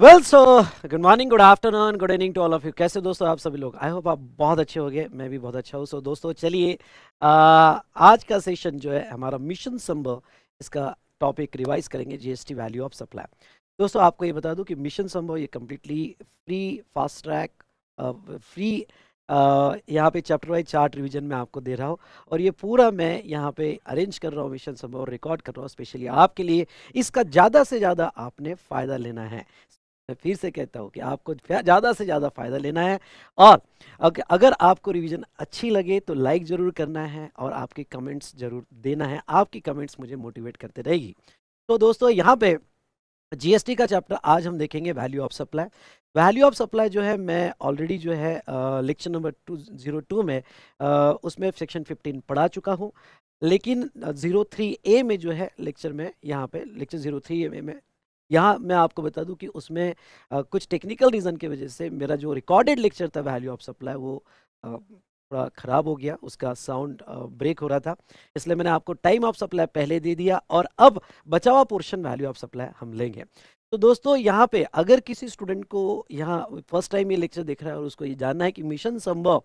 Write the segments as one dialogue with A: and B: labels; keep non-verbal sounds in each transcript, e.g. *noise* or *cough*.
A: Well so good morning good afternoon good evening to all of you कैसे दोस्तों आप सभी लोग आई होप आप बहुत अच्छे हो गए मैं भी बहुत अच्छा हूँ सो so, दोस्तों चलिए आज का सेशन जो है हमारा मिशन संभव इसका टॉपिक रिवाइज करेंगे जीएसटी वैल्यू ऑफ सप्लाई दोस्तों आपको ये बता दूं कि मिशन संभव ये completely free fast track free यहाँ पे चैप्टर वाइज चार्ट रिवीजन में आपको दे रहा हूँ और ये पूरा मैं यहाँ पे अरेंज कर रहा हूँ मिशन संभव रिकॉर्ड कर रहा हूँ स्पेशली आपके लिए इसका ज़्यादा से ज़्यादा आपने फ़ायदा लेना है मैं फिर से कहता हूँ कि आपको ज़्यादा से ज़्यादा फ़ायदा लेना है और अगर आपको रिवीजन अच्छी लगे तो लाइक ज़रूर करना है और आपके कमेंट्स ज़रूर देना है आपकी कमेंट्स मुझे मोटिवेट करते रहेगी तो दोस्तों यहाँ पे जीएसटी का चैप्टर आज हम देखेंगे value of supply value of supply जो है मैं ऑलरेडी जो है lecture number two zero two में आ, उसमें सेक्शन फिफ्टीन पढ़ा चुका हूँ लेकिन जीरो थ्री ए में जो है लेक्चर में यहाँ पे लेक्चर जीरो थ्री ए में यहाँ मैं आपको बता दूं कि उसमें आ, कुछ टेक्निकल रीज़न की वजह से मेरा जो रिकॉर्डेड लेक्चर था वैल्यू ऑफ सप्लाई वो थोड़ा ख़राब हो गया उसका साउंड ब्रेक हो रहा था इसलिए मैंने आपको टाइम ऑफ सप्लाई पहले दे दिया और अब बचा हुआ पोर्शन वैल्यू ऑफ सप्लाई हम लेंगे तो दोस्तों यहाँ पे अगर किसी स्टूडेंट को यहाँ फर्स्ट टाइम ये लेक्चर देख रहा है और उसको ये जानना है कि मिशन संभव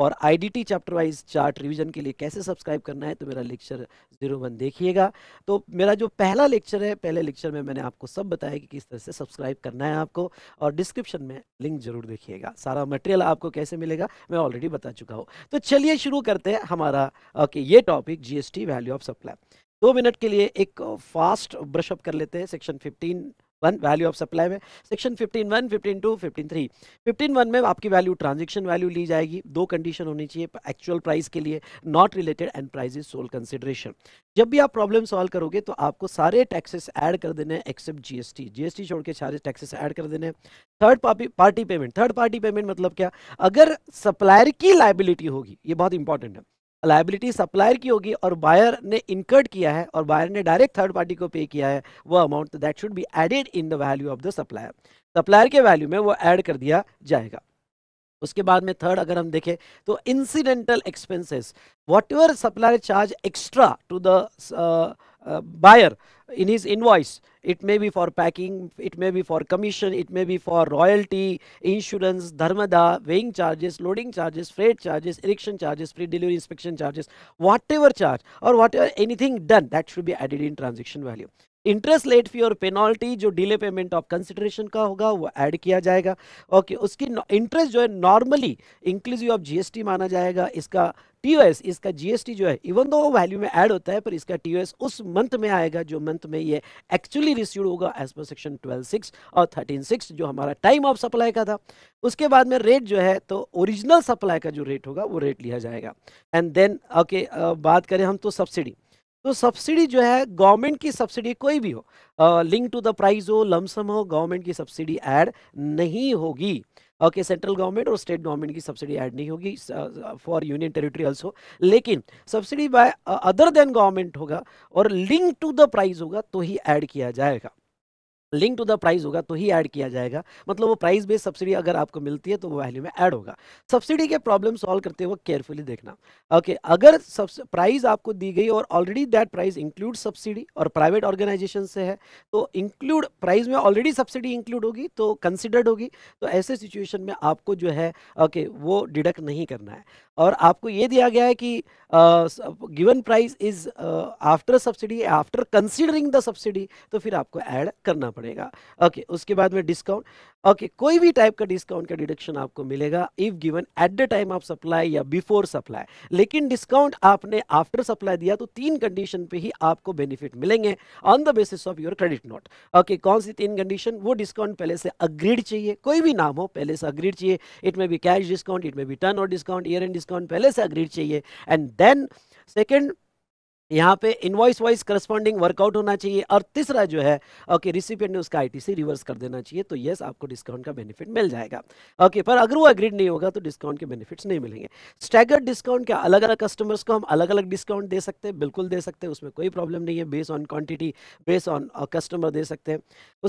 A: और IDT chapter wise chart revision के लिए कैसे सब्सक्राइब करना है तो मेरा लेक्चर जीरो वन देखिएगा तो मेरा जो पहला लेक्चर है पहले लेक्चर में मैंने आपको सब बताया कि किस तरह से सब्सक्राइब करना है आपको और डिस्क्रिप्शन में लिंक जरूर देखिएगा सारा मटेरियल आपको कैसे मिलेगा मैं ऑलरेडी बता चुका हूँ तो चलिए शुरू करते हैं हमारा ओके ये टॉपिक जी वैल्यू ऑफ सप्लाई दो मिनट के लिए एक फास्ट ब्रशअप कर लेते हैं section fifteen one value of supply में section fifteen one fifteen two fifteen three fifteen one में आपकी वैल्यू ट्रांजेक्शन वैल्यू ली जाएगी दो कंडीशन होनी चाहिए एक्चुअल प्राइस के लिए not related and price is sole consideration जब भी आप प्रॉब्लम सॉल्व करोगे तो आपको सारे टैक्सेस ऐड कर देने हैं एक्सेप्ट जीएसटी जीएसटी छोड़ के सारे टैक्सेस ऐड कर देने हैं third party payment third party payment मतलब क्या अगर सप्लायर की लाइबिलिटी होगी ये बहुत इंपॉर्टेंट है लाइबिलिटी सप्लायर की होगी और बायर ने इनकर्ड किया है और बायर ने डायरेक्ट थर्ड पार्टी को पे किया है वो amount that should be added in the value of the supplier supplier के वैल्यू में वो ऐड कर दिया जाएगा उसके बाद में थर्ड अगर हम देखें तो incidental expenses whatever supplier charge extra to the uh, buyer in his invoice it may be for packing it may be for commission it may be for royalty insurance dharmada weighing charges loading charges freight charges erection charges free delivery inspection charges whatever charge or whatever anything done that should be added in transaction value interest late fee और penalty जो delay payment of consideration का होगा वो add किया जाएगा okay उसकी interest जो है नॉर्मली इंक्लूसिव ऑफ जीएसटी माना जाएगा इसका टीओएस इसका जीएसटी जो है इवन दो वैल्यू में ऐड होता है पर इसका टीओएस उस मंथ में आएगा जो मंथ में ये एक्चुअली रिसीव होगा as per section twelve six और थर्टीन सिक्स जो हमारा टाइम ऑफ सप्लाई का था उसके बाद में रेट जो है तो ओरिजिनल सप्लाई का जो रेट होगा वो रेट लिया जाएगा एंड देन ओके बात करें हम तो सब्सिडी तो सब्सिडी जो है गवर्नमेंट की सब्सिडी कोई भी हो लिंक टू द प्राइस हो लमसम हो गवर्नमेंट की सब्सिडी ऐड नहीं होगी ओके सेंट्रल गवर्नमेंट और स्टेट गवर्नमेंट की सब्सिडी ऐड नहीं होगी फॉर यूनियन टेरिटरी ऑल्सो लेकिन subsidy by other than government होगा और लिंक टू द प्राइस होगा तो ही ऐड किया जाएगा लिंक टू द प्राइस होगा तो ही ऐड किया जाएगा मतलब वो प्राइस बेस्ड सब्सिडी अगर आपको मिलती है तो वो वैल्यू में ऐड होगा सब्सिडी के प्रॉब्लम सॉल्व करते हुए केयरफुली देखना ओके okay, अगर प्राइस आपको दी गई और already that price include subsidy और प्राइवेट ऑर्गेनाइजेशन से है तो इंक्लूड प्राइस में ऑलरेडी सब्सिडी इंक्लूड होगी तो कंसिडर्ड होगी तो ऐसे सिचुएशन में आपको जो है ओके okay, वो डिडक्ट नहीं करना है और आपको ये दिया गया है कि given price is after subsidy after considering the subsidy तो फिर आपको ऐड करना पड़ेगा पड़ेगा ओके okay, उसके बाद में डिस्काउंट ओके okay, कोई भी टाइप का डिस्काउंट का डिडक्शन आपको मिलेगा if given at the time of supply या बिफोर सप्लाई लेकिन डिस्काउंट आपने आफ्टर सप्लाई दिया तो तीन कंडीशन पे ही आपको बेनिफिट मिलेंगे on the basis of your credit note okay कौन सी तीन कंडीशन वो डिस्काउंट पहले से अग्रीड चाहिए कोई भी नाम हो पहले से अग्रीड चाहिए it may be cash discount it may be turnover discount year end discount पहले से अग्रीड चाहिए एंड देन सेकेंड यहाँ पे इनवॉइस वाइज करस्पॉन्डिंग वर्कआउट होना चाहिए और तीसरा जो है ओके रिसिपियंट ने उसका आईटीसी रिवर्स कर देना चाहिए तो यस आपको डिस्काउंट का बेनिफिट मिल जाएगा ओके पर अगर वो एग्रीड नहीं होगा तो डिस्काउंट के बेनिफिट्स नहीं मिलेंगे स्टैगर्ड डिस्काउंट क्या अलग अलग कस्टमर्स को हम अलग अलग डिस्काउंट दे सकते हैं बिल्कुल दे सकते हैं उसमें कोई प्रॉब्लम नहीं है base on quantity base on customer दे सकते हैं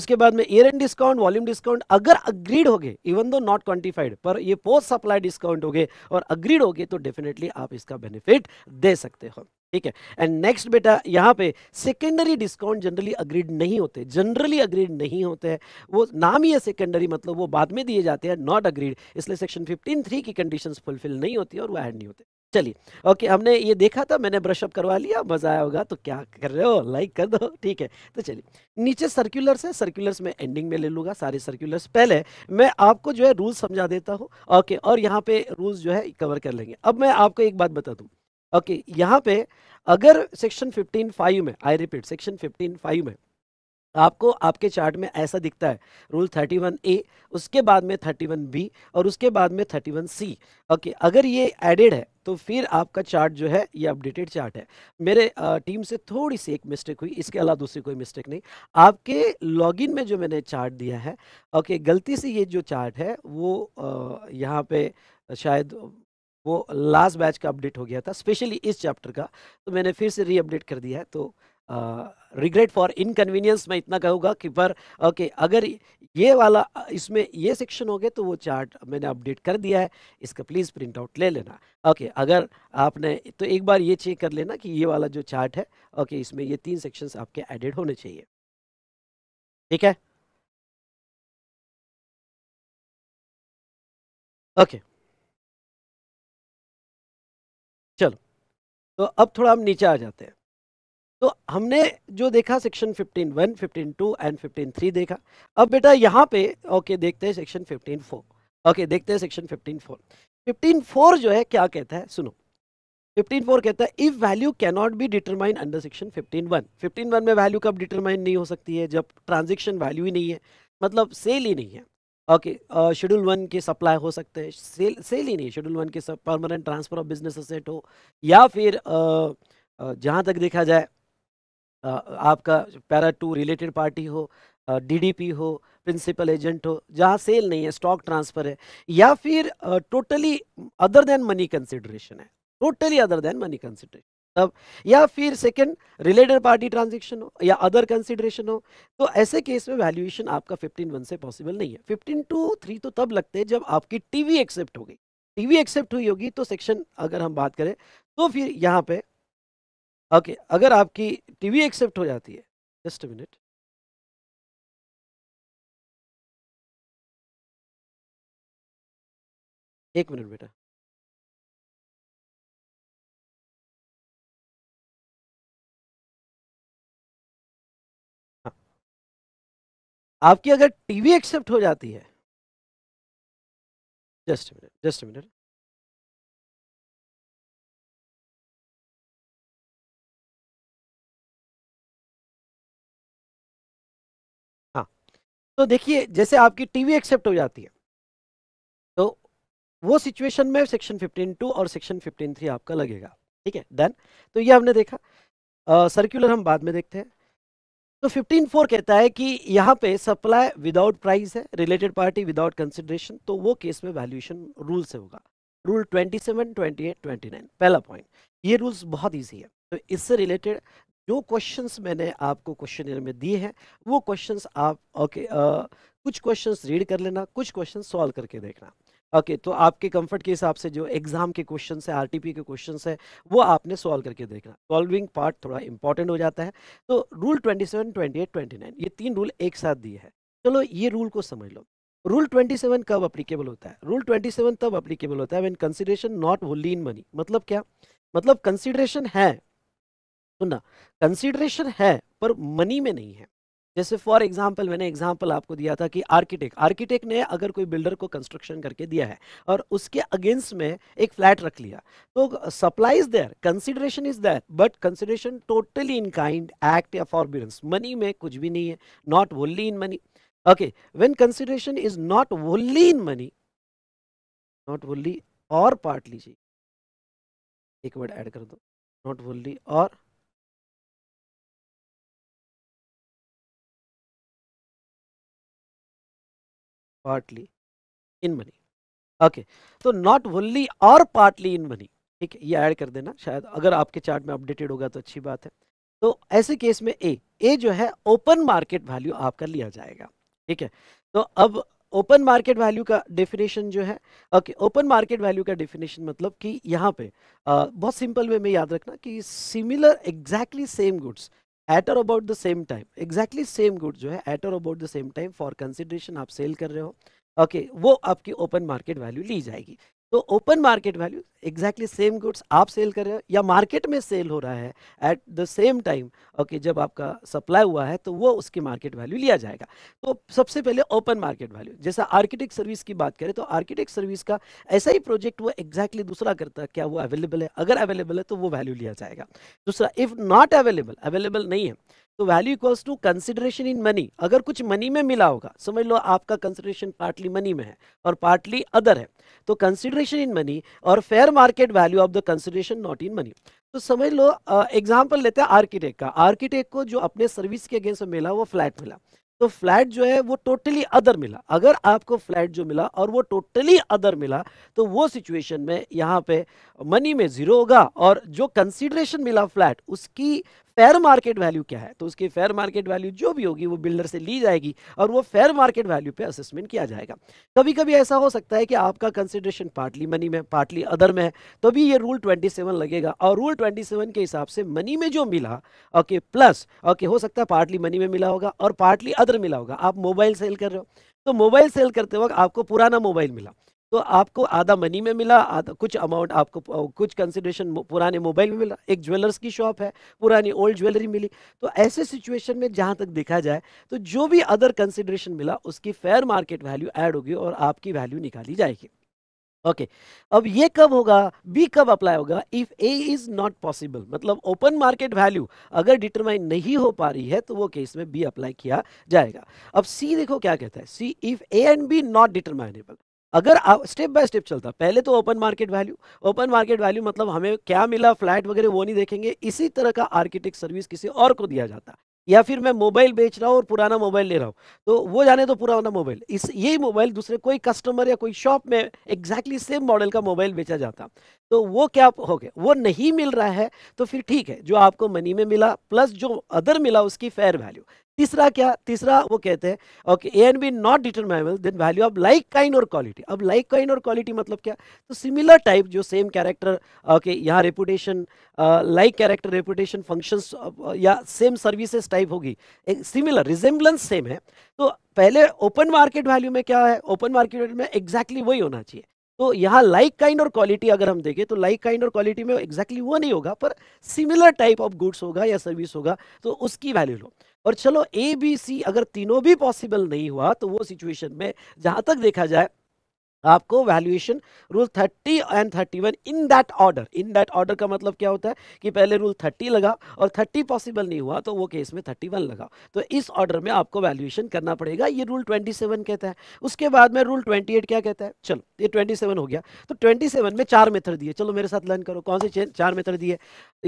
A: उसके बाद में year end discount volume discount अगर अग्रीड हो गए इवन दो नॉट क्वान्टिफाइड पर ये पोस्ट सप्लाई डिस्काउंट हो गए और अग्रीड हो गए तो डेफिनेटली आप इसका बेनिफिट दे सकते हो ठीक है एंड नेक्स्ट बेटा यहाँ पे सेकेंडरी डिस्काउंट जनरली अग्रीड नहीं होते जनरली अग्रीड नहीं होते हैं वो नाम ही है सेकेंडरी मतलब वो बाद में दिए जाते हैं नॉट अग्रीड इसलिए सेक्शन फिफ्टीन थ्री की कंडीशन फुलफिल नहीं होती और वो एड नहीं होते चलिए ओके हमने ये देखा था मैंने ब्रशअप करवा लिया मजा आया होगा तो क्या कर रहे हो लाइक कर दो ठीक है तो चलिए नीचे सर्कुलर्स है सर्कुलर्स में एंडिंग में ले लूंगा सारे सर्कुलर्स पहले मैं आपको जो है रूल्स समझा देता हूँ ओके और यहाँ पे रूल्स जो है कवर कर लेंगे अब मैं आपको एक बात बता दूँ ओके okay, यहाँ पे अगर सेक्शन 15 फाइव में आई रिपीट सेक्शन 15 फाइव में आपको आपके चार्ट में ऐसा दिखता है रूल 31 ए उसके बाद में 31 बी और उसके बाद में 31 सी ओके अगर ये एडेड है तो फिर आपका चार्ट जो है ये अपडेटेड चार्ट है मेरे आ, टीम से थोड़ी सी एक मिस्टेक हुई इसके अलावा दूसरी कोई मिस्टेक नहीं आपके लॉगिन में जो मैंने चार्ट दिया है ओके गलती से ये जो चार्ट है वो यहाँ पे शायद वो लास्ट बैच का अपडेट हो गया था स्पेशली इस चैप्टर का तो मैंने फिर से रीअपडेट कर दिया है तो रिग्रेट फॉर इनकन्वीनियंस मैं इतना कहूँगा कि पर ओके okay, अगर ये वाला इसमें ये सेक्शन हो गया तो वो चार्ट मैंने अपडेट कर दिया है इसका प्लीज़ प्रिंट आउट ले लेना ओके okay, अगर आपने तो एक बार ये चेक कर लेना कि ये वाला जो चार्ट है ओके okay, इसमें ये तीन सेक्शंस आपके एडिड होने चाहिए ठीक है
B: ओके okay.
C: तो अब थोड़ा हम नीचे आ जाते हैं
A: तो हमने जो देखा section 15 one fifteen two and fifteen three देखा अब बेटा यहाँ पे ओके देखते हैं सेक्शन फिफ्टीन फोर ओके देखते हैं section fifteen four fifteen four जो है क्या कहता है सुनो फिफ्टीन फोर कहता है if value cannot be determine under section fifteen one fifteen one में वैल्यू कब डिटरमाइन नहीं हो सकती है जब ट्रांजेक्शन वैल्यू ही नहीं है मतलब सेल ही नहीं है ओके शेड्यूल वन के सप्लाई हो सकते हैं सेल सेल ही नहीं शेड्यूल वन के सब permanent transfer of business asset हो या फिर uh, uh, जहाँ तक देखा जाए uh, आपका पैरा टू रिलेटेड पार्टी हो डीडीपी हो प्रिंसिपल एजेंट हो जहाँ सेल नहीं है स्टॉक ट्रांसफ़र है या फिर totally other than money consideration है totally other than money consideration तब या फिर सेकंड रिलेटेड पार्टी ट्रांजेक्शन हो या अदर कंसिडरेशन हो तो ऐसे केस में वैल्यूएशन आपका फिफ्टीन वन से पॉसिबल नहीं है फिफ्टीन टू थ्री तो तब लगते हैं जब आपकी टीवी एक्सेप्ट हो गई टीवी एक्सेप्ट हुई होगी तो सेक्शन अगर हम बात करें तो फिर यहाँ पे ओके अगर
C: आपकी टीवी एक्सेप्ट हो जाती है जस्ट मिनट
B: एक मिनट बेटा आपकी अगर टीवी एक्सेप्ट हो जाती है जस्ट मिनट जस्ट मिनट हाँ तो
A: देखिए जैसे आपकी टीवी एक्सेप्ट हो जाती है तो वो सिचुएशन में सेक्शन टू और सेक्शन थ्री आपका लगेगा ठीक है देन तो ये हमने देखा सर्कुलर uh, हम बाद में देखते हैं तो 15.4 कहता है कि यहाँ पे सप्लाई विदाउट प्राइस है रिलेटेड पार्टी विदाउट कंसिडरेशन तो वो केस में वैल्यूएशन रूल से होगा रूल 27, 28, 29 पहला पॉइंट ये रूल्स बहुत इजी है तो इससे रिलेटेड जो क्वेश्चंस मैंने आपको क्वेश्चन में दिए हैं वो क्वेश्चंस आप ओके okay, uh, कुछ क्वेश्चंस रीड कर लेना कुछ क्वेश्चन सॉल्व करके देखना ओके तो आपके कंफर्ट के हिसाब से जो एग्ज़ाम के क्वेश्चन है आर के क्वेश्चन है वो आपने सॉल्व करके देखना सॉल्विंग पार्ट थोड़ा इंपॉर्टेंट हो जाता है तो rule twenty seven twenty eight twenty nine ये तीन रूल एक साथ दिए हैं चलो ये रूल को समझ लो रूल 27 कब अप्लीकेबल होता है रूल 27 तब अप्लीकेबल होता है when consideration not wholly in money मतलब क्या मतलब कंसीडरेशन है सुनना कंसीडरेशन है पर मनी में नहीं है जैसे फॉर एग्जाम्पल मैंने एग्जाम्पल आपको दिया था कि आर्किटेक्ट आर्किटेक्ट ने अगर कोई बिल्डर को कंस्ट्रक्शन करके दिया है और उसके अगेंस्ट में एक फ्लैट रख लिया तो supply is there consideration is there but consideration totally in kind act या फॉरबिडेंस मनी में कुछ भी नहीं है not only in money okay when consideration is not only in money not only और
C: पार्ट लीजिए एक वर्ड ऐड कर दो नॉट ओनली और
A: partly in money ओके तो नॉट only और पार्टली इन मनी ठीक है ये ऐड कर देना शायद अगर आपके चार्ट में अपडेटेड होगा तो अच्छी बात है तो ऐसे केस में ए ए जो है ओपन मार्केट वैल्यू आपका लिया जाएगा ठीक है तो अब ओपन मार्केट वैल्यू का डेफिनेशन जो है ओके ओपन मार्केट वैल्यू का डेफिनेशन मतलब कि यहाँ पे आ, बहुत सिंपल वे में याद रखना कि similar exactly same goods at और about the same time exactly same good जो है एट और about the same time for consideration आप सेल कर रहे हो ओके okay, वो आपकी ओपन मार्केट वैल्यू ली जाएगी तो open market value exactly same goods आप सेल कर रहे हो या मार्केट में सेल हो रहा है at the same time okay जब आपका सप्लाई हुआ है तो वो उसकी मार्केट वैल्यू लिया जाएगा तो सबसे पहले ओपन मार्केट वैल्यू जैसा आर्किटेक्ट सर्विस की बात करें तो आर्किटेक्ट सर्विस का ऐसा ही प्रोजेक्ट वो एग्जैक्टली exactly दूसरा करता है क्या वो अवेलेबल है अगर अवेलेबल है तो वो वैल्यू लिया जाएगा दूसरा इफ़ नॉट अवेलेबल अवेलेबल नहीं है तो value equals to consideration in money अगर कुछ मनी में मिला होगा समझ लो आपका कंसिडरेशन पार्टली मनी में है और पार्टली अदर है तो कंसिडरेशन इन मनी और fair market value of the consideration not in money तो समझ लो एग्जाम्पल लेते हैं आर्किटेक्ट का आर्किटेक्ट को जो अपने सर्विस के अगेंस्ट मिला वो फ्लैट मिला तो फ्लैट जो है वो टोटली अदर मिला अगर आपको फ्लैट जो मिला और वो टोटली अदर मिला तो वो सिचुएशन में यहाँ पे मनी में ज़ीरो होगा और जो कंसिडरेशन मिला फ्लैट उसकी फेयर मार्केट वैल्यू क्या है तो उसकी फेयर मार्केट वैल्यू जो भी होगी वो बिल्डर से ली जाएगी और वो फेयर मार्केट वैल्यू पे असेसमेंट किया जाएगा कभी कभी ऐसा हो सकता है कि आपका कंसिडरेशन पार्टली मनी में पार्टली अदर में है तभी तो भी ये रूल ट्वेंटी सेवन लगेगा और रूल ट्वेंटी सेवन के हिसाब से मनी में जो मिला ओके प्लस ओके हो सकता है पार्टली मनी में मिला होगा और पार्टली अदर मिला होगा आप मोबाइल सेल कर रहे हो तो मोबाइल सेल करते वक्त आपको पुराना मोबाइल मिला तो आपको आधा मनी में मिला आधा कुछ अमाउंट आपको कुछ कंसिडरेशन पुराने मोबाइल में मिला एक ज्वेलर्स की शॉप है पुरानी ओल्ड ज्वेलरी मिली तो ऐसे सिचुएशन में जहाँ तक देखा जाए तो जो भी अदर कंसिडरेशन मिला उसकी फेयर मार्केट वैल्यू ऐड होगी और आपकी वैल्यू निकाली जाएगी ओके okay. अब ये कब होगा बी कब अप्लाई होगा if A is not possible मतलब ओपन मार्केट वैल्यू अगर डिटरमाइन नहीं हो पा रही है तो वो केस में बी अप्लाई किया जाएगा अब सी देखो क्या कहता है C if A and B not determinable अगर आप स्टेप बाय स्टेप चलता पहले तो open market value open market value मतलब हमें क्या मिला फ्लैट वगैरह वो नहीं देखेंगे इसी तरह का आर्किटेक्ट सर्विस किसी और को दिया जाता या फिर मैं मोबाइल बेच रहा हूँ और पुराना मोबाइल ले रहा हूँ तो वो जाने तो पुराना मोबाइल इस यही मोबाइल दूसरे कोई कस्टमर या कोई शॉप में एग्जैक्टली सेम मॉडल का मोबाइल बेचा जाता तो वो क्या हो गया वो नहीं मिल रहा है तो फिर ठीक है जो आपको मनी में मिला प्लस जो अदर मिला उसकी फेयर वैल्यू तीसरा क्या तीसरा वो कहते हैं okay A and B not determinable then value of like kind और क्वालिटी अब लाइक काइंड और क्वालिटी मतलब क्या तो सिमिलर टाइप जो सेम कैरेक्टर ओके यहाँ reputation like character reputation functions या सेम सर्विसेज टाइप होगी सिमिलर रिजेम्बलेंस सेम है तो पहले ओपन मार्केट वैल्यू में क्या है ओपन मार्केट वैल्यू में एक्जैक्टली exactly वही होना चाहिए तो यहाँ लाइक काइंड और क्वालिटी अगर हम देखें तो लाइक काइंड और क्वालिटी में एग्जैक्टली exactly वो नहीं होगा पर सिमिलर टाइप ऑफ गुड्स होगा या सर्विस होगा तो उसकी वैल्यू लो और चलो ए बी सी अगर तीनों भी पॉसिबल नहीं हुआ तो वो सिचुएशन में जहां तक देखा जाए आपको valuation rule 30 and 31 in that order in that order का मतलब क्या होता है कि पहले रूल 30 लगा और 30 पॉसिबल नहीं हुआ तो वो केस में 31 लगा तो इस ऑर्डर में आपको वैल्यूएशन करना पड़ेगा ये रूल 27 कहता है उसके बाद में रूल 28 क्या कहता है चलो ये 27 हो गया तो 27 में चार मेथड दिए चलो मेरे साथ लर्न करो कौन से चार मेथड दिए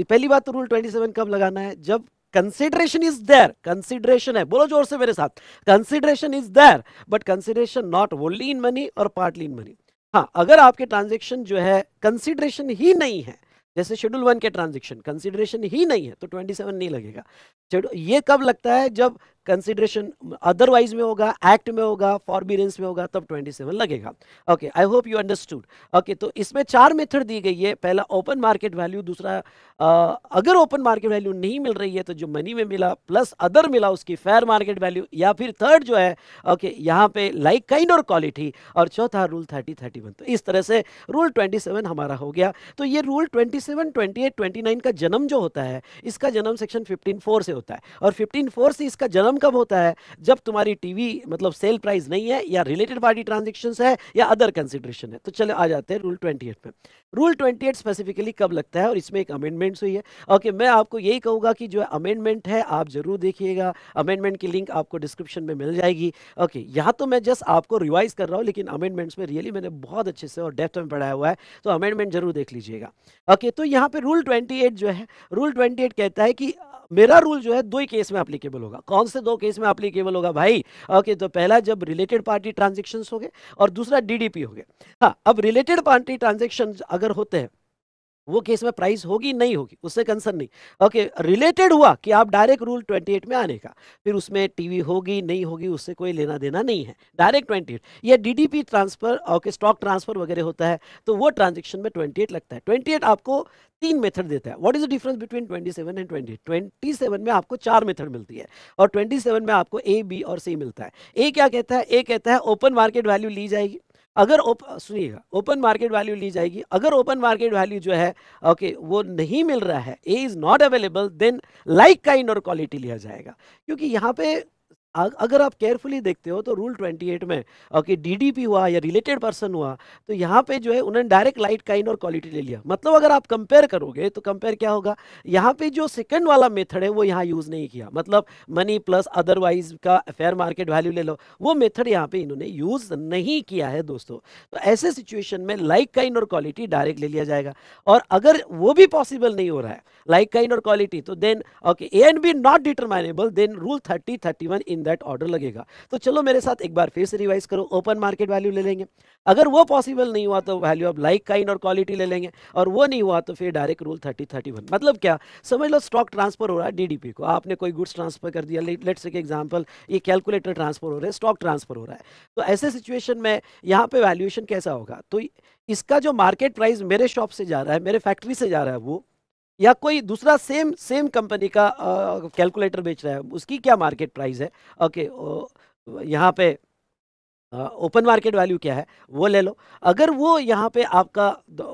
A: पहली बात तो रूल सेवन कब लगाना है जब कंसिडरेशन इज देयर कंसिडरेशन है बोलो जोर से मेरे साथ consideration is there but consideration not only in money और पार्टली इन मनी हाँ अगर आपके ट्रांजेक्शन जो है कंसिडरेशन ही नहीं है जैसे शेड्यूल वन के ट्रांजेक्शन कंसिडरेशन ही नहीं है तो ट्वेंटी सेवन नहीं लगेगा चलो ये कब लगता है जब कंसिडरेशन अदरवाइज में होगा एक्ट में होगा फॉरबिडेंस में होगा तब 27 लगेगा okay I hope you understood okay तो इसमें चार मेथड दी गई है पहला ओपन मार्केट वैल्यू दूसरा आ, अगर ओपन मार्केट वैल्यू नहीं मिल रही है तो जो मनी में मिला प्लस अदर मिला उसकी फेयर मार्केट वैल्यू या फिर थर्ड जो है ओके यहाँ पे लाइक काइंड और क्वालिटी और चौथा रूल थर्टी थर्टी वन तो इस तरह से रूल ट्वेंटी सेवन हमारा हो गया तो ये rule twenty seven twenty eight twenty nine का जन्म जो होता है इसका जन्म सेक्शन फिफ्टीन फोर से होता है और फिफ्टीन फोर से इसका जन्म कब होता है जब तुम्हारी टीवी मतलब सेल प्राइस नहीं है या रिलेटेड पार्टी ट्रांजेक्शन है या अदर कंसिडरेशन है तो चलो आ जाते हैं रूल ट्वेंटी में रूल ट्वेंटी स्पेसिफिकली कब लगता है और इसमें एक अमेंडमेंट्स हुई है ओके मैं आपको यही कहूँगा कि जो अमेंडमेंट है आप जरूर देखिएगा अमेंडमेंट की लिंक आपको डिस्क्रिप्शन में मिल जाएगी ओके यहाँ तो मैं जस्ट आपको रिवाइज कर रहा हूँ लेकिन अमेंडमेंट्स में रियली मैंने बहुत अच्छे से और डेप्थ में पढ़ाया हुआ है तो अमेंडमेंट जरूर देख लीजिएगा ओके तो यहाँ पर रूल ट्वेंटी जो है रूल ट्वेंटी कहता है कि मेरा रूल जो है दो ही केस में अप्लीकेबल होगा कौन से दो केस में अप्लीकेबल होगा भाई ओके तो पहला जब रिलेटेड पार्टी ट्रांजेक्शन हो गए और दूसरा डीडीपी हो गए हाँ अब रिलेटेड पार्टी ट्रांजेक्शन अगर होते हैं वो केस में प्राइस होगी नहीं होगी उससे कंसर्न नहीं ओके रिलेटेड हुआ कि आप डायरेक्ट रूल 28 में आने का फिर उसमें टीवी होगी नहीं होगी उससे कोई लेना देना नहीं है डायरेक्ट 28 या DDP transfer okay stock transfer वगैरह होता है तो वो ट्रांजेक्शन में 28 लगता है 28 आपको तीन मेथड देता है what is the difference between 27 and 28 27 में आपको चार मेथड मिलती है और 27 में आपको ए बी और सी मिलता है ए क्या कहता है ए कहता है ओपन मार्केट वैल्यू ली जाएगी अगर सुनिएगा ओपन मार्केट वैल्यू ली जाएगी अगर ओपन मार्केट वैल्यू जो है ओके okay, वो नहीं मिल रहा है A is not available then like kind और क्वालिटी लिया जाएगा क्योंकि यहाँ पे अगर आप केयरफुली देखते हो तो रूल 28 में ओके डीडीपी हुआ या रिलेटेड पर्सन हुआ तो यहाँ पे जो है उन्होंने डायरेक्ट लाइट काइंड और क्वालिटी ले लिया मतलब अगर आप कंपेयर करोगे तो कंपेयर क्या होगा यहाँ पे जो सेकंड वाला मेथड है वो यहाँ यूज़ नहीं किया मतलब मनी प्लस अदरवाइज का फेयर मार्केट वैल्यू ले लो वो मेथड यहाँ पे इन्होंने यूज़ नहीं किया है दोस्तों तो ऐसे सिचुएशन में लाइक काइंड और क्वालिटी डायरेक्ट ले लिया जाएगा और अगर वो भी पॉसिबल नहीं हो रहा है लाइक काइंड और क्वालिटी तो then okay A and B not determinable then rule thirty thirty in that order लगेगा तो चलो मेरे साथ एक बार फिर से रिवाइज करो ओपन मार्केट वैल्यू ले लेंगे अगर वो पॉसिबल नहीं हुआ तो वैल्यू ऑफ लाइक काइंड और क्वालिटी ले लेंगे और वो नहीं हुआ तो फिर direct rule thirty thirty one मतलब क्या समझ लो स्टॉक ट्रांसफर हो रहा है डीडीपी को आपने कोई गुड्स ट्रांसफर कर दिया लेट्स एक एग्जाम्पल ये कैलकुलेटर ट्रांसफर हो रहा है स्टॉक ट्रांसफर हो रहा है तो ऐसे सिचुएशन में यहाँ पे वैल्यूएशन कैसा होगा तो इसका जो मार्केट प्राइस मेरे शॉप से जा रहा है मेरे फैक्ट्री से जा रहा है वो या कोई दूसरा सेम सेम कंपनी का कैलकुलेटर बेच रहा है उसकी क्या मार्केट प्राइस है ओके यहाँ पे ओपन मार्केट वैल्यू क्या है वो ले लो अगर वो यहाँ पे आपका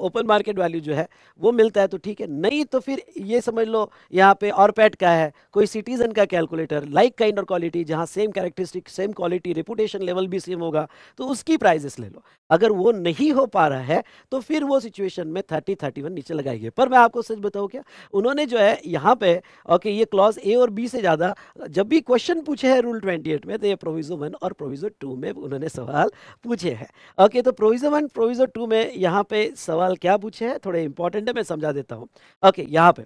A: ओपन मार्केट वैल्यू जो है वो मिलता है तो ठीक है नहीं तो फिर ये समझ लो यहाँ पे और पैट का है कोई सिटीजन का कैलकुलेटर लाइक काइंड और क्वालिटी जहाँ same characteristic same quality reputation level भी सेम होगा तो उसकी प्राइजेस ले लो अगर वो नहीं हो पा रहा है तो फिर वो सिचुएशन में थर्टी थर्टी वन नीचे लगाएंगे पर मैं आपको सच बताऊँ क्या उन्होंने जो है यहाँ पे ओके ये क्लॉज ए और बी से ज़्यादा जब भी क्वेश्चन पूछे हैं रूल ट्वेंटी एट में तो ये प्रोविज़ो वन और प्रोविज़ो टू में उन्होंने सवाल पूछे हैं ओके तो प्रोविज़ो वन प्रोविज़ो टू में यहाँ पे सवाल क्या पूछे हैं थोड़े इंपॉर्टेंट है मैं समझा देता हूँ ओके यहाँ पे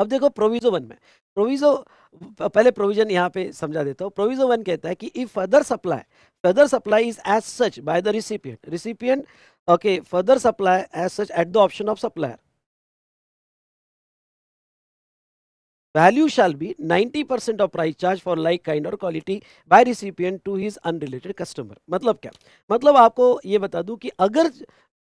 A: अब देखो प्रोविजो वन में प्रोविजो पहले प्रोविजन यहाँ पे समझा देता हूँ प्रोविजो वन कहता है कि if further supply further supply is as such by the recipient recipient okay further supply as
C: such at the option of supplier value
A: shall be 90% of price charge for like kind और quality by recipient to his unrelated customer मतलब क्या मतलब आपको ये बता दूं कि अगर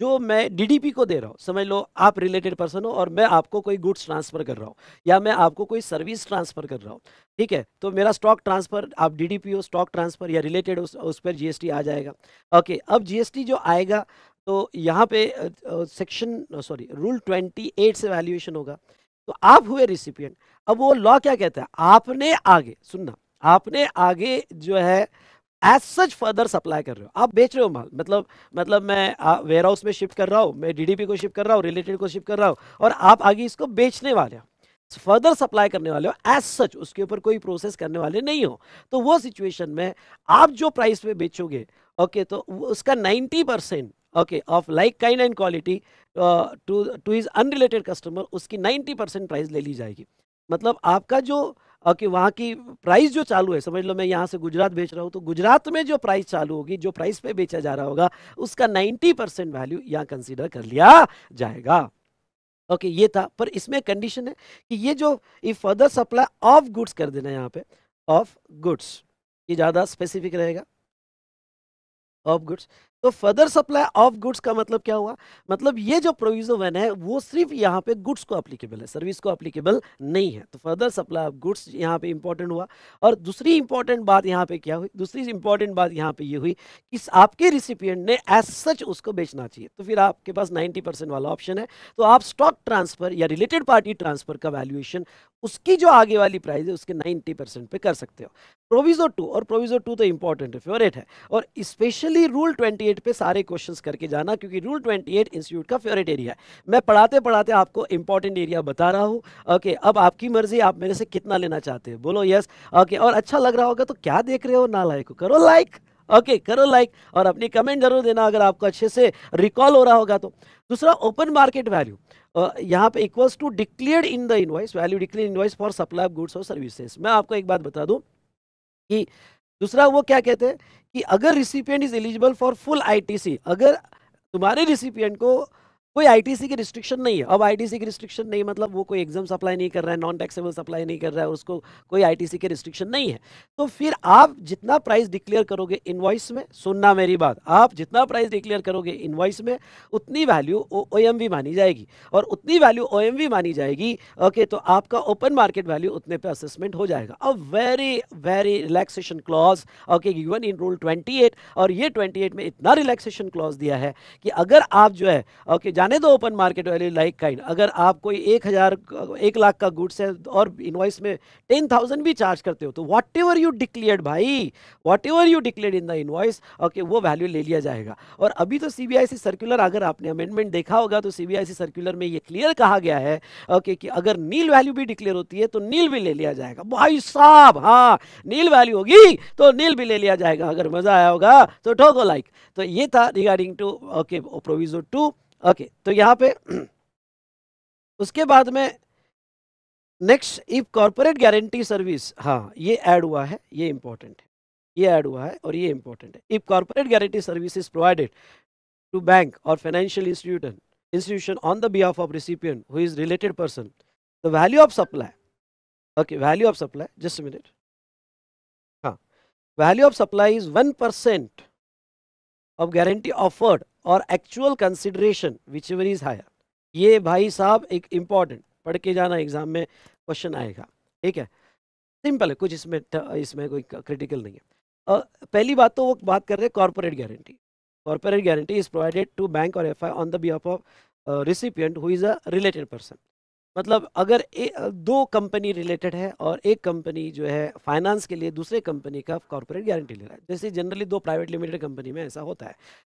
A: जो मैं डीडीपी को दे रहा हूँ समझ लो आप रिलेटेड पर्सन हो और मैं आपको कोई गुड्स ट्रांसफ़र कर रहा हूँ या मैं आपको कोई सर्विस ट्रांसफ़र कर रहा हूँ ठीक है तो मेरा स्टॉक ट्रांसफ़र आप डीडीपी हो स्टॉक ट्रांसफ़र या रिलेटेड उस, उस पर जीएसटी आ जाएगा ओके अब जीएसटी जो आएगा तो यहाँ पे section sorry rule twenty eight से वैल्यूएशन होगा तो आप हुए रिसिपियंट अब वो लॉ क्या कहता है आपने आगे सुनना आपने आगे जो है एज सच फर्दर सप्लाई कर रहे हो आप बेच रहे हो माल मतलब मतलब मैं वेयर हाउस में शिफ्ट कर रहा हूँ मैं डीडीपी को शिफ्ट कर रहा हूँ रिलेटेड को शिफ्ट कर रहा हूँ और आप आगे इसको बेचने वाले हो फर्दर सप्लाई करने वाले हो एज सच उसके ऊपर कोई प्रोसेस करने वाले नहीं हो तो वो सिचुएशन में आप जो प्राइस में बेचोगे ओके तो उसका ninety percent okay of like kind and quality to to is unrelated customer उसकी नाइन्टी परसेंट प्राइस ले ली जाएगी मतलब आपका जो और कि वहाँ की प्राइस जो चालू है समझ लो मैं यहाँ से गुजरात बेच रहा हूँ तो गुजरात में जो प्राइस चालू होगी जो प्राइस पे बेचा जा रहा होगा उसका 90 परसेंट वैल्यू यहाँ कंसिडर कर लिया जाएगा ओके ये था पर इसमें कंडीशन है कि ये जो ये फर्दर सप्लाई ऑफ गुड्स कर देना यहाँ पे ऑफ गुड्स ये ज़्यादा स्पेसिफिक रहेगा ऑफ गुड्स तो फर्दर सप्लाई ऑफ गुड्स का मतलब क्या हुआ मतलब ये जो प्रोविजो वन है वो सिर्फ यहाँ पे गुड्स को अप्लीकेबल है सर्विस को अप्लीकेबल नहीं है तो फर्दर सप्लाई ऑफ गुड्स यहाँ पे इंपॉर्टेंट हुआ और दूसरी इंपॉर्टेंट बात यहाँ पे क्या हुई दूसरी इंपॉर्टेंट बात यहाँ पे ये यह हुई कि आपके रिसिपियंट ने एज सच उसको बेचना चाहिए तो फिर आपके पास नाइन्टी वाला ऑप्शन है तो आप स्टॉक ट्रांसफर या रिलेटेड पार्टी ट्रांसफर का वैल्यूएशन उसकी जो आगे वाली प्राइस है उसके नाइनटी परसेंट पे कर सकते हो प्रोविजो टू और प्रोविजो टू तो इंपॉर्टेंट है फेवरेट है और स्पेशली रूल ट्वेंटी 28 पे सारे क्वेश्चंस करके जाना क्योंकि रूल 28 इंस्टीट्यूट का फेवरेट एरिया है मैं पढ़ाते पढ़ाते आपको इंपॉर्टेंट एरिया बता रहा हूँ ओके अब आपकी मर्जी आप मेरे से कितना लेना चाहते हैं बोलो यस ओके और अच्छा लग रहा होगा तो क्या देख रहे हो ना लाइक करो लाइक ओके okay, करो लाइक और अपनी कमेंट जरूर देना अगर आपको अच्छे से रिकॉल हो रहा होगा तो दूसरा ओपन मार्केट वैल्यू यहाँ पे equals to declared in the invoice value declare invoice for supply of goods और सर्विसेज मैं आपको एक बात बता दूं कि दूसरा वो क्या कहते हैं कि अगर recipient is eligible for full ITC अगर तुम्हारे रिसिपियंट को कोई आईटीसी की रिस्ट्रिक्शन नहीं है अब आईटीसी की रिस्ट्रिक्शन नहीं मतलब वो कोई एग्जाम सप्लाई नहीं कर रहा है नॉन टैक्सेबल सप्लाई नहीं कर रहा है उसको कोई आईटीसी की रिस्ट्रिक्शन नहीं है तो फिर आप जितना प्राइस डिक्लेयर करोगे इनवॉइस में सुनना मेरी बात आप जितना प्राइस डिक्लेयर करोगे इनवॉइस में उतनी वैल्यू ओ मानी जाएगी और उतनी वैल्यू ओ एम मानी जाएगी ओके तो आपका ओपन मार्केट वैल्यू उतने पर असेसमेंट हो जाएगा अब very very relaxation clause okay यूवन इन रूल ट्वेंटी और ये ट्वेंटी में इतना रिलैक्सेशन क्लॉज दिया है कि अगर आप जो है ओके जाने दो open market value like kind अगर आप कोई एक हज़ार एक लाख का गुड्स है और इन्वाइस में टेन थाउजेंड भी चार्ज करते हो तो वॉट एवर यू डिक्लेयर्ड भाई whatever you declared in the invoice okay वो वैल्यू ले लिया जाएगा और अभी तो सीबीआईसी सर्कुलर अगर आपने अमेंडमेंट देखा होगा तो सीबीआईसी सर्कुलर में ये क्लियर कहा गया है ओके कि अगर नील वैल्यू भी डिक्लेयर होती है तो नील भी ले लिया जाएगा भाई साहब हाँ नील वैल्यू होगी तो नील भी ले लिया जाएगा अगर मज़ा आया होगा तो ठोको लाइक तो ये था regarding to okay proviso two okay तो यहाँ पे *clears throat* उसके बाद में next if corporate guarantee service हाँ ये ऐड हुआ है ये इंपॉर्टेंट है ये ऐड हुआ है और ये इंपॉर्टेंट है if corporate guarantee service is provided to bank और financial institution institution on the behalf of recipient who is related person the value of supply okay value of supply just minute हाँ value of supply is one percent of guarantee offered और actual consideration whichever is higher ये भाई साहब एक important पढ़ के जाना exam में क्वेश्चन आएगा ठीक है सिंपल है कुछ इसमें इसमें कोई क्रिटिकल नहीं है uh, पहली बात तो वो बात कर रहे हैं corporate guarantee corporate guarantee is provided to bank और F on the B of recipient who is a related person मतलब अगर ए, दो कंपनी रिलेटेड है और एक कंपनी जो है फाइनेंस के लिए दूसरे कंपनी का कॉर्पोरेट गारंटी ले रहा है जैसे जनरली दो प्राइवेट लिमिटेड कंपनी में ऐसा होता है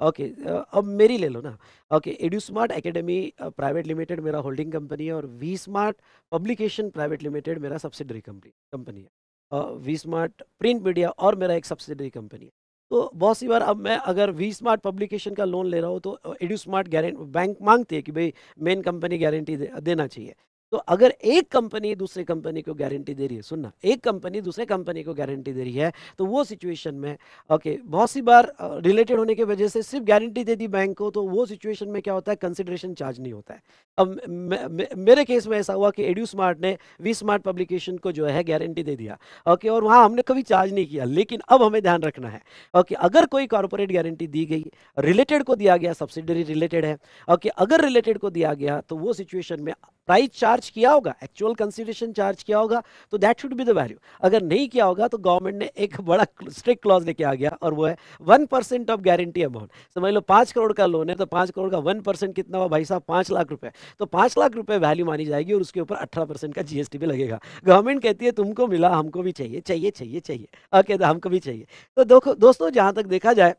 A: ओके अब मेरी ले लो ना okay Edu Smart Academy Private Limited मेरा होल्डिंग कंपनी है और V Smart Publication Private Limited मेरा सब्सिडरी कंपनी कंपनी है वी स्मार्ट प्रिंट मीडिया और मेरा एक सब्सिडरी कंपनी है तो बहुत सी बार अब मैं अगर वी स्मार्ट पब्लिकेशन का लोन ले रहा हूँ तो एडू स्मार्ट गारंटी बैंक मांगती है कि भाई मेन कंपनी गारंटी दे, देना चाहिए तो अगर एक कंपनी दूसरे कंपनी को गारंटी दे रही है सुनना एक कंपनी दूसरे कंपनी को गारंटी दे रही है तो वो सिचुएशन में ओके बहुत सी बार रिलेटेड होने की वजह से सिर्फ गारंटी दे दी बैंक को तो वो सिचुएशन में क्या होता है कंसिडरेशन चार्ज नहीं होता है अब मेरे केस में ऐसा हुआ कि एड्यू स्मार्ट ने वी स्मार्ट पब्लिकेशन को जो है गारंटी दे दिया ओके और वहाँ हमने कभी चार्ज नहीं किया लेकिन अब हमें ध्यान रखना है ओके अगर कोई कॉरपोरेट गारंटी दी गई रिलेटेड को दिया गया सब्सिडरी रिलेटेड है ओके अगर रिलेटेड को दिया गया तो वो सिचुएशन में प्राइस चार्ज किया होगा एक्चुअल कंसिडरेशन चार्ज किया होगा तो that should be the value अगर नहीं किया होगा तो गवर्नमेंट ने एक बड़ा स्ट्रिक्ट क्लॉज लेके आ गया और वो है one percent of guarantee amount समझ लो पाँच करोड़ का लोन है तो पाँच करोड़ का वन परसेंट कितना हुआ भाई साहब पाँच लाख रुपये तो पाँच लाख रुपये वैल्यू मानी जाएगी और उसके ऊपर अठारह परसेंट का जीएसटी भी लगेगा गवर्नमेंट कहती है तुमको मिला हमको भी चाहिए चाहिए चाहिए चाहिए ओके तो हमको भी चाहिए तो दोस्तों जहाँ तक देखा जाए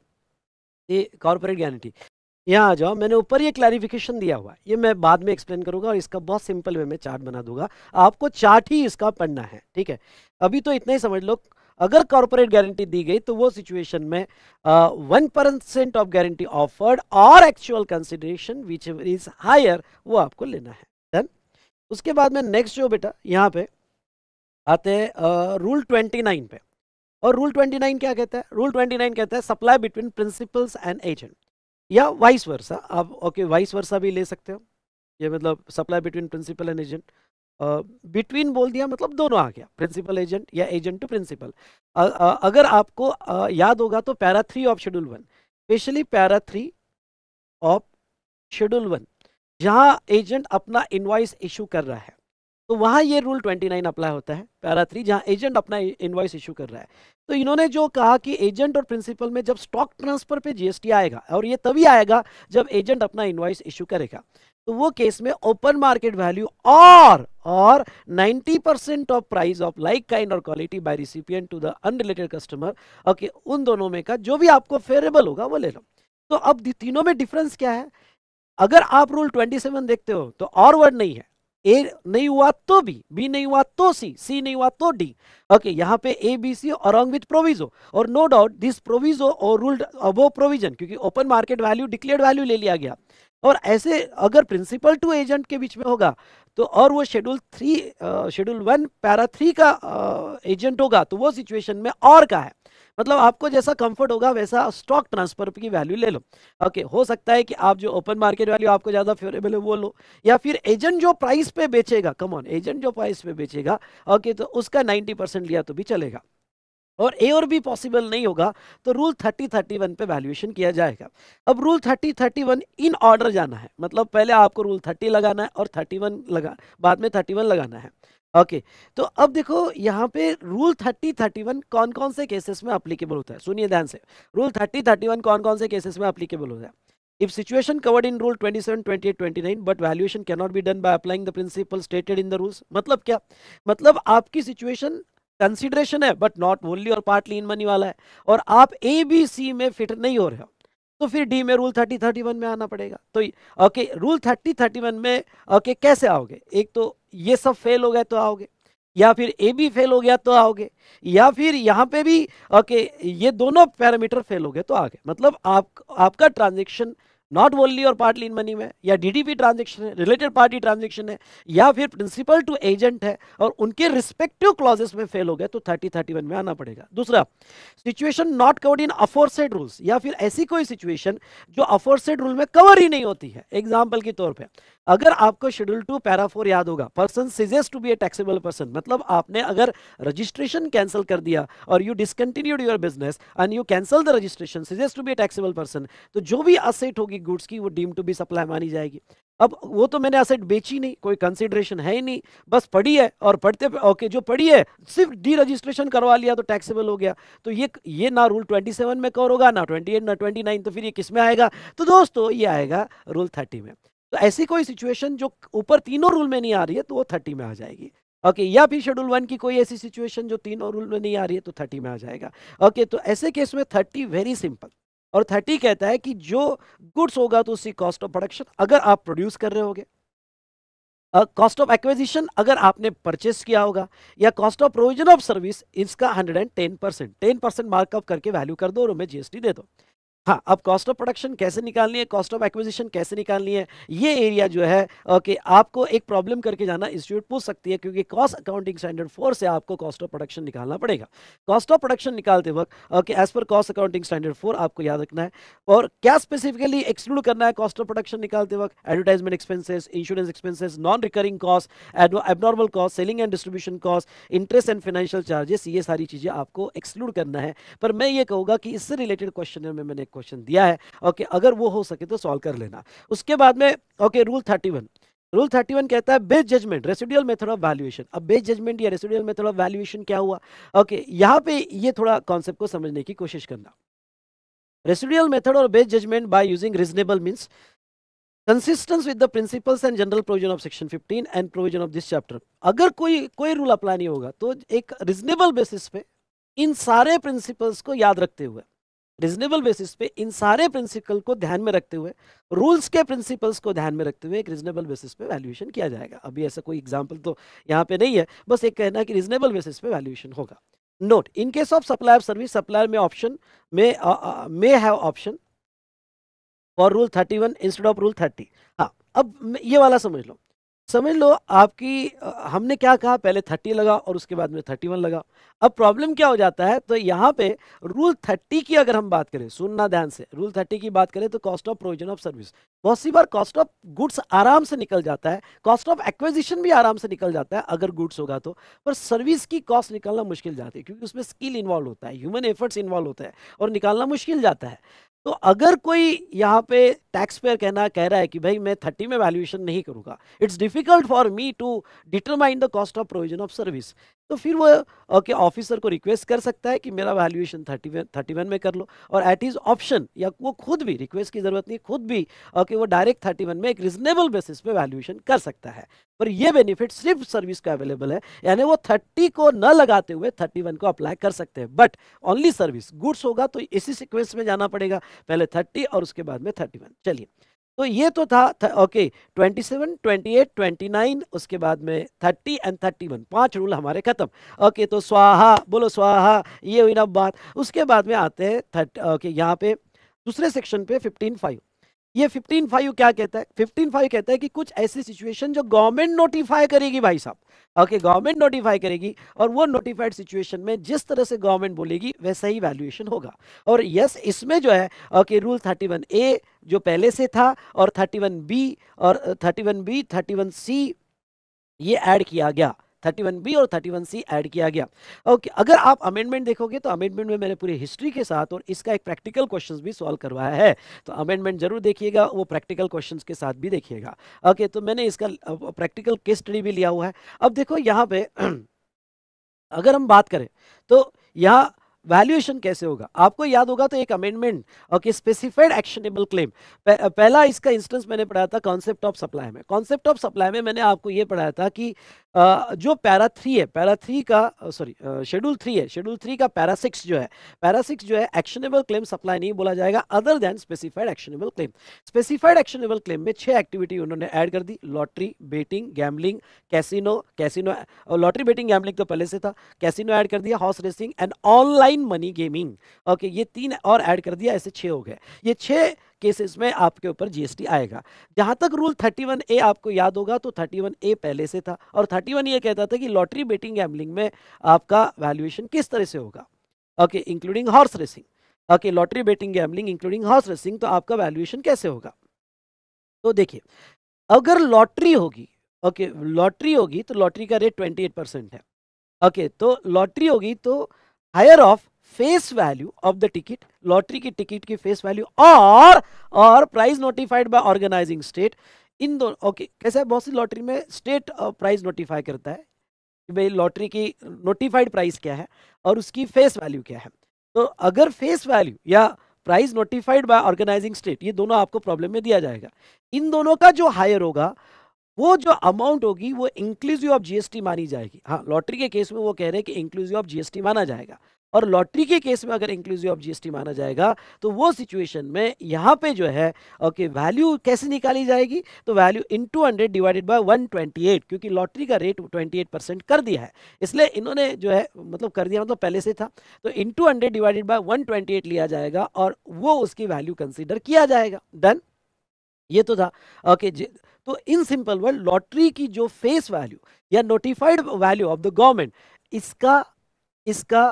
A: ये कॉरपोरेट गारंटी यहाँ आ जाओ मैंने ऊपर ये क्लैरिफिकेशन दिया हुआ ये मैं बाद में एक्सप्लेन करूंगा और इसका बहुत सिंपल वे में चार्ट बना दूंगा आपको चार्ट ही इसका पढ़ना है ठीक है अभी तो इतना ही समझ लो अगर कॉरपोरेट गारंटी दी गई तो वो सिचुएशन में one percent of guarantee offered और actual consideration which is higher वो आपको लेना है देन उसके बाद में नेक्स्ट जो बेटा यहाँ पे आते हैं रूल ट्वेंटी नाइन पे और रूल ट्वेंटी नाइन क्या कहता है रूल ट्वेंटी नाइन कहता है supply between principals and agent या वाइस वर्षा आप ओके वाइस वर्षा भी ले सकते हो ये मतलब supply between principal and agent between बोल दिया मतलब दोनों आ गया प्रिंसिपल एजेंट या एजेंट टू प्रिंसिपल अगर आपको uh, याद होगा तो para three of schedule one specially para three of schedule one जहाँ एजेंट अपना इन्वाइस इशू कर रहा है तो वहाँ ये रूल 29 अप्लाई होता है पैरा थ्री जहाँ एजेंट अपना इन्वाइस इशू कर रहा है तो इन्होंने जो कहा कि एजेंट और प्रिंसिपल में जब स्टॉक ट्रांसफर पे जीएसटी आएगा और ये तभी आएगा जब एजेंट अपना इन्वाइस इशू करेगा तो वो केस में ओपन मार्केट वैल्यू और और 90 percent of price of like kind और quality by recipient to the unrelated customer okay उन दोनों में का जो भी आपको फेवरेबल होगा वो ले लो तो अब तीनों में डिफरेंस क्या है अगर आप रूल 27 देखते हो तो और वर्ड नहीं है ए नहीं हुआ तो बी बी नहीं हुआ तो सी सी नहीं हुआ तो डी ओके यहाँ पे A B C along with proviso और नो डाउट दिस प्रोविजो और रूल्ड अबो प्रोविजन क्योंकि open market value declare value ले लिया गया और ऐसे अगर प्रिंसिपल टू एजेंट के बीच में होगा तो और वो schedule three schedule one para three का एजेंट uh, होगा तो वो सिचुएशन में और का है मतलब आपको जैसा कंफर्ट होगा वैसा स्टॉक ट्रांसफर की वैल्यू ले लो ओके okay, हो सकता है कि आप जो ओपन मार्केट वैल्यू आपको ज़्यादा फेवरेबल है वो लो या फिर एजेंट जो प्राइस पे बेचेगा ऑन एजेंट जो प्राइस पे बेचेगा ओके okay, तो उसका नाइन्टी लिया तो भी चलेगा और ए और बी पॉसिबल नहीं होगा तो रूल थर्टी थर्टी वन पे वैल्यूएशन किया जाएगा अब rule thirty thirty one in order जाना है मतलब पहले आपको रूल थर्टी लगाना है और थर्टी वन लगा बाद में थर्टी वन लगाना है ओके तो अब देखो यहाँ पे रूल थर्टी थर्टी वन कौन कौन से केसेस में अप्लीकेबल होता है सुनिए ध्यान से रूल थर्टी थर्टी वन कौन कौन से केसेस में अप्लीकेबल होता है rule twenty seven twenty eight twenty nine but valuation can not be done by applying the principle stated in the rules मतलब क्या मतलब आपकी सिचुएशन कंसिडरेशन है बट नॉट ओनली और पार्टली इन मनी वाला है और आप ए बी सी में फिट नहीं हो रहे हो तो फिर डी में रूल थर्टी थर्टी वन में आना पड़ेगा तो okay rule thirty thirty one में ओके कैसे आओगे एक तो ये सब फेल हो गए तो आओगे या फिर ए बी फेल हो गया तो आओगे या फिर यहाँ पे भी ओके ये दोनों पैरामीटर फेल हो गए तो आगे मतलब आप आपका ट्रांजेक्शन नॉट ओनली और पार्टली इन मनी में या पी ट्रांजेक्शन है रिलेटेड पार्टी ट्रांजेक्शन है या फिर प्रिंसिपल टू एजेंट है और उनके रिस्पेक्टिव क्लॉजेस में फेल हो गए तो थर्टी थर्टी वन में आना पड़ेगा दूसरा situation not covered in aforesaid rules या फिर ऐसी कोई सिचुएशन जो अफोर्सेड रूल में कवर ही नहीं होती है एग्जाम्पल के तौर पर अगर आपको शेड्यूल टू पैरा फोर याद होगा person ceased to be a taxable person मतलब आपने अगर रजिस्ट्रेशन कैंसिल कर दिया और you discontinued your business and you cancel the registration ceased to be a taxable person तो जो भी असेट होगी की गुड्स की वो डीम टू बी सप्लाई मानी जाएगी अब वो तो मैंने असेट बेची नहीं कोई कंसिडरेशन है ही नहीं बस पड़ी है और पढ़ते ओके जो पड़ी है सिर्फ डी रजिस्ट्रेशन करवा लिया तो टैक्सेबल हो गया तो ये ये ना रूल 27 में कवर होगा ना 28 ना 29 तो फिर ये किस में आएगा तो दोस्तों ये आएगा रूल 30 में तो ऐसी कोई सिचुएशन जो ऊपर तीनों रूल में नहीं आ रही है तो वो थर्टी में आ जाएगी ओके okay, या फिर शेड्यूल वन की कोई ऐसी सिचुएशन जो तीनों रूल में नहीं आ रही है तो थर्टी में आ जाएगा ओके okay, तो ऐसे केस में थर्टी वेरी सिंपल और थर्टी कहता है कि जो गुड्स होगा तो उसकी कॉस्ट ऑफ प्रोडक्शन अगर आप प्रोड्यूस कर रहे होगे कॉस्ट ऑफ एक्विजिशन अगर आपने परचेस किया होगा या cost of provision of service इसका 110 परसेंट टेन परसेंट मार्कअप करके वैल्यू कर दो और उन्हें जीएसटी दे दो हाँ अब कॉस्ट ऑफ प्रोडक्शन कैसे निकालनी है कॉस्ट ऑफ एक्विजिशन कैसे निकालनी है ये एरिया जो है कि आपको एक प्रॉब्लम करके जाना इंस्टीट्यूट पूछ सकती है क्योंकि कॉस्ट अकाउंटिंग स्टैंडर्ड फोर से आपको कॉस्ट ऑफ प्रोडक्शन निकालना पड़ेगा कॉस्ट ऑफ प्रोडक्शन निकालते वक्त okay as per cost accounting standard four आपको याद रखना है और क्या स्पेसिफिकली एक्सक्लूड करना है कॉस्ट ऑफ प्रोडक्शन निकालते वक्त advertisement expenses insurance expenses non recurring cost abnormal cost selling and distribution cost interest and financial charges ये सारी चीज़ें आपको एक्सक्लूड करना है पर मैं ये कहूँगा कि इससे रिलेटेड क्वेश्चन में मैंने क्वेश्चन दिया है ओके अगर वो हो सके तो सॉल्व कर लेना उसके बाद में okay rule thirty one rule thirty one कहता है best judgement residual method of valuation अब बेस जजमेंट या रेसिडियल मेथड ऑफ वैल्यूएशन क्या हुआ ओके okay, यहाँ पे ये थोड़ा कॉन्सेप्ट को समझने की कोशिश करना रेसिडियल मेथड और best judgement by using reasonable means consistence with the principles and general provision of section 15 and provision of this chapter अगर कोई कोई रूल अप्लाई नहीं होगा तो एक रिजनेबल बेसिस पे इन सारे प्रिंसिपल्स को याद रखते हुए रीजनेबल बेसिस पे इन सारे प्रिंसिपल को ध्यान में रखते हुए रूल्स के प्रिंसिपल्स को ध्यान में रखते हुए एक रीजनेबल बेसिस पे वैल्यूएशन किया जाएगा अभी ऐसा कोई एग्जांपल तो यहाँ पे नहीं है बस एक कहना कि रीजनेबल बेसिस पे वैल्यूएशन होगा note in case of supplier service supplier में ऑप्शन में may have option for rule thirty one instead of rule thirty हाँ अब ये वाला समझ लो समझ लो आपकी हमने क्या कहा पहले थर्टी लगा और उसके बाद में थर्टी वन लगा अब प्रॉब्लम क्या हो जाता है तो यहाँ पे रूल थर्टी की अगर हम बात करें सुनना ध्यान से रूल थर्टी की बात करें तो cost of provision of service बहुत सी बार कॉस्ट ऑफ गुड्स आराम से निकल जाता है कॉस्ट ऑफ एक्विजिशन भी आराम से निकल जाता है अगर गुड्स होगा तो पर सर्विस की कॉस्ट निकालना मुश्किल जाती है क्योंकि उसमें स्किल इन्वॉल्व होता है ह्यूमन एफर्ट्स इन्वॉल्व होता है और निकालना मुश्किल जाता है तो अगर कोई यहाँ पे टैक्स पेयर कहना कह रहा है कि भाई मैं थर्टी में वैल्यूएशन नहीं करूँगा it's difficult for me to determine the cost of provision of service तो फिर वो ओके ऑफिसर को रिक्वेस्ट कर सकता है कि मेरा वैल्यूएशन थर्टी थर्टी वन में कर लो और एट इज ऑप्शन या वो खुद भी रिक्वेस्ट की ज़रूरत नहीं खुद भी ओके वो डायरेक्ट थर्टी वन में एक रिजनेबल बेसिस पे वैल्यूएशन कर सकता है पर ये बेनिफिट सिर्फ सर्विस का अवेलेबल है यानी वो थर्टी को न लगाते हुए थर्टी वन को अप्लाई कर सकते हैं बट ओनली सर्विस गुड्स होगा तो इसी सिक्वेंस में जाना पड़ेगा पहले थर्टी और उसके बाद में थर्टी वन चलिए तो ये तो था, okay twenty seven twenty eight twenty nine उसके बाद में थर्टी एंड थर्टी वन पाँच रूल हमारे ख़त्म ओके तो स्वाहा बोलो स्वाहा ये हुई ना बात उसके बाद में आते हैं थर्ट ओके यहाँ पे दूसरे सेक्शन पे फिफ्टीन फाइव ये फिफ्टीन फाइव क्या कहता है फिफ्टीन फाइव कहता है कि कुछ ऐसी सिचुएशन जो गवर्नमेंट नोटिफाई करेगी भाई साहब ओके गवर्नमेंट नोटिफाई करेगी और वो नोटिफाइड सिचुएशन में जिस तरह से गवर्नमेंट बोलेगी वैसा ही वैल्यूएशन होगा और यस इसमें जो है okay rule thirty one A जो पहले से था और थर्टी वन बी और thirty one B thirty one C ये ऐड किया गया बी और सी एड किया गया ओके okay, अगर आप अमेंडमेंट देखोगे तो अमेंडमेंट में मैंने पूरी हिस्ट्री के साथ और इसका एक प्रैक्टिकल क्वेश्चन भी सॉल्व करवाया है तो अमेंडमेंट जरूर देखिएगा वो प्रैक्टिकल क्वेश्चन के साथ भी देखिएगा ओके okay, तो मैंने इसका प्रैक्टिकल केस स्टडी भी लिया हुआ है अब देखो यहाँ पे *clears throat* अगर हम बात करें तो यहाँ वैल्यूएशन कैसे होगा आपको याद होगा तो एक amendment okay specified actionable claim पहला इसका इंस्टेंस मैंने पढ़ाया था कॉन्सेप्ट ऑफ सप्लाई में कॉन्सेप्ट ऑफ सप्लाई में मैंने आपको ये पढ़ाया था कि आ, जो पैरा थ्री है पैरा थ्री का सॉरी शेड्यूल थ्री है शेड्यूल थ्री का पैरा सिक्स जो है पैरा सिक्स जो है एक्शनेबल क्लेम सप्लाई नहीं बोला जाएगा other than specified actionable claim specified actionable claim में छह एक्टिविटी उन्होंने ऐड कर दी lottery betting gambling casino casino lottery betting gambling तो पहले से था कैसिनो ऐड कर दिया horse racing and online online money gaming okay ये तीन और ऐड कर दिया ऐसे छः हो गए ये छः केसेस में आपके ऊपर जीएसटी आएगा जहां तक रूल 31 ए आपको याद होगा तो 31 ए पहले से था और 31 ये कहता था कि लॉटरी बेटिंग गैमलिंग में आपका वैल्यूएशन किस तरह से होगा okay including horse racing okay lottery betting gambling including horse racing तो आपका वैल्यूएशन कैसे होगा तो देखिए अगर लॉटरी होगी ओके लॉटरी होगी तो लॉटरी का रेट ट्वेंटी एट परसेंट है ओके okay, तो लॉटरी होगी तो higher of face value of the ticket lottery की टिकट की फेस वैल्यू और और price notified by organising state इन दोनों ओके कैसे बहुत सी लॉटरी में स्टेट प्राइस नोटिफाई करता है कि भाई लॉटरी की नोटिफाइड प्राइस क्या है और उसकी फेस वैल्यू क्या है तो अगर फेस वैल्यू या price notified by organising state ये दोनों आपको प्रॉब्लम में दिया जाएगा इन दोनों का जो हायर होगा वो जो अमाउंट होगी वो इंक्लूसिव ऑफ जीएसटी मानी जाएगी हाँ लॉटरी के केस में वो कह रहे हैं कि इंक्लूसिव ऑफ जीएसटी माना जाएगा और लॉटरी के केस में अगर इंक्लूसिव ऑफ जीएसटी माना जाएगा तो वो सिचुएशन में यहाँ पे जो है ओके okay, वैल्यू कैसे निकाली जाएगी तो value in two hundred divided by one twenty eight क्योंकि लॉटरी का रेट ट्वेंटी एट परसेंट कर दिया है इसलिए इन्होंने जो है मतलब कर दिया मतलब पहले से था तो in two hundred divided by one twenty eight लिया जाएगा और वो उसकी वैल्यू कंसिडर किया जाएगा डन ये तो था ओके okay, तो इन सिंपल वर्ड लॉटरी की जो फेस वैल्यू या notified value of the government इसका इसका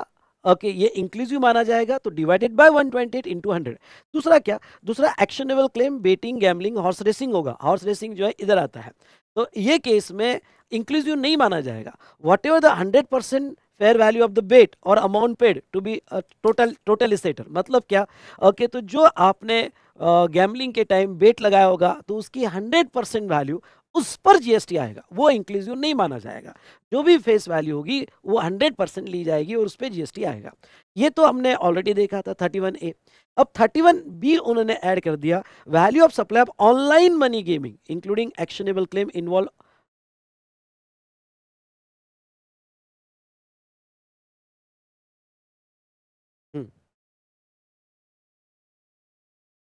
A: ओके okay, ये इंक्लूसिव माना जाएगा तो डिवाइडेड बाय 128 ट्वेंटी हंड्रेड दूसरा क्या दूसरा actionable claim betting gambling horse racing होगा हॉर्स रेसिंग जो है इधर आता है तो ये केस में इंक्लूसिव नहीं माना जाएगा whatever the hundred percent fair value of the bet और amount paid to be total total स्टेटर मतलब क्या ओके okay, तो जो आपने गैमलिंग के टाइम बेट लगाया होगा तो उसकी हंड्रेड परसेंट वैल्यू उस पर जीएसटी आएगा वो इंक्लूसिव नहीं माना जाएगा जो भी फेस वैल्यू होगी वो हंड्रेड परसेंट ली जाएगी और उस पर जीएसटी आएगा ये तो हमने ऑलरेडी देखा था थर्टी वन ए अब थर्टी वन बी उन्होंने ऐड कर दिया value of supply of online money gaming including
C: actionable claim involve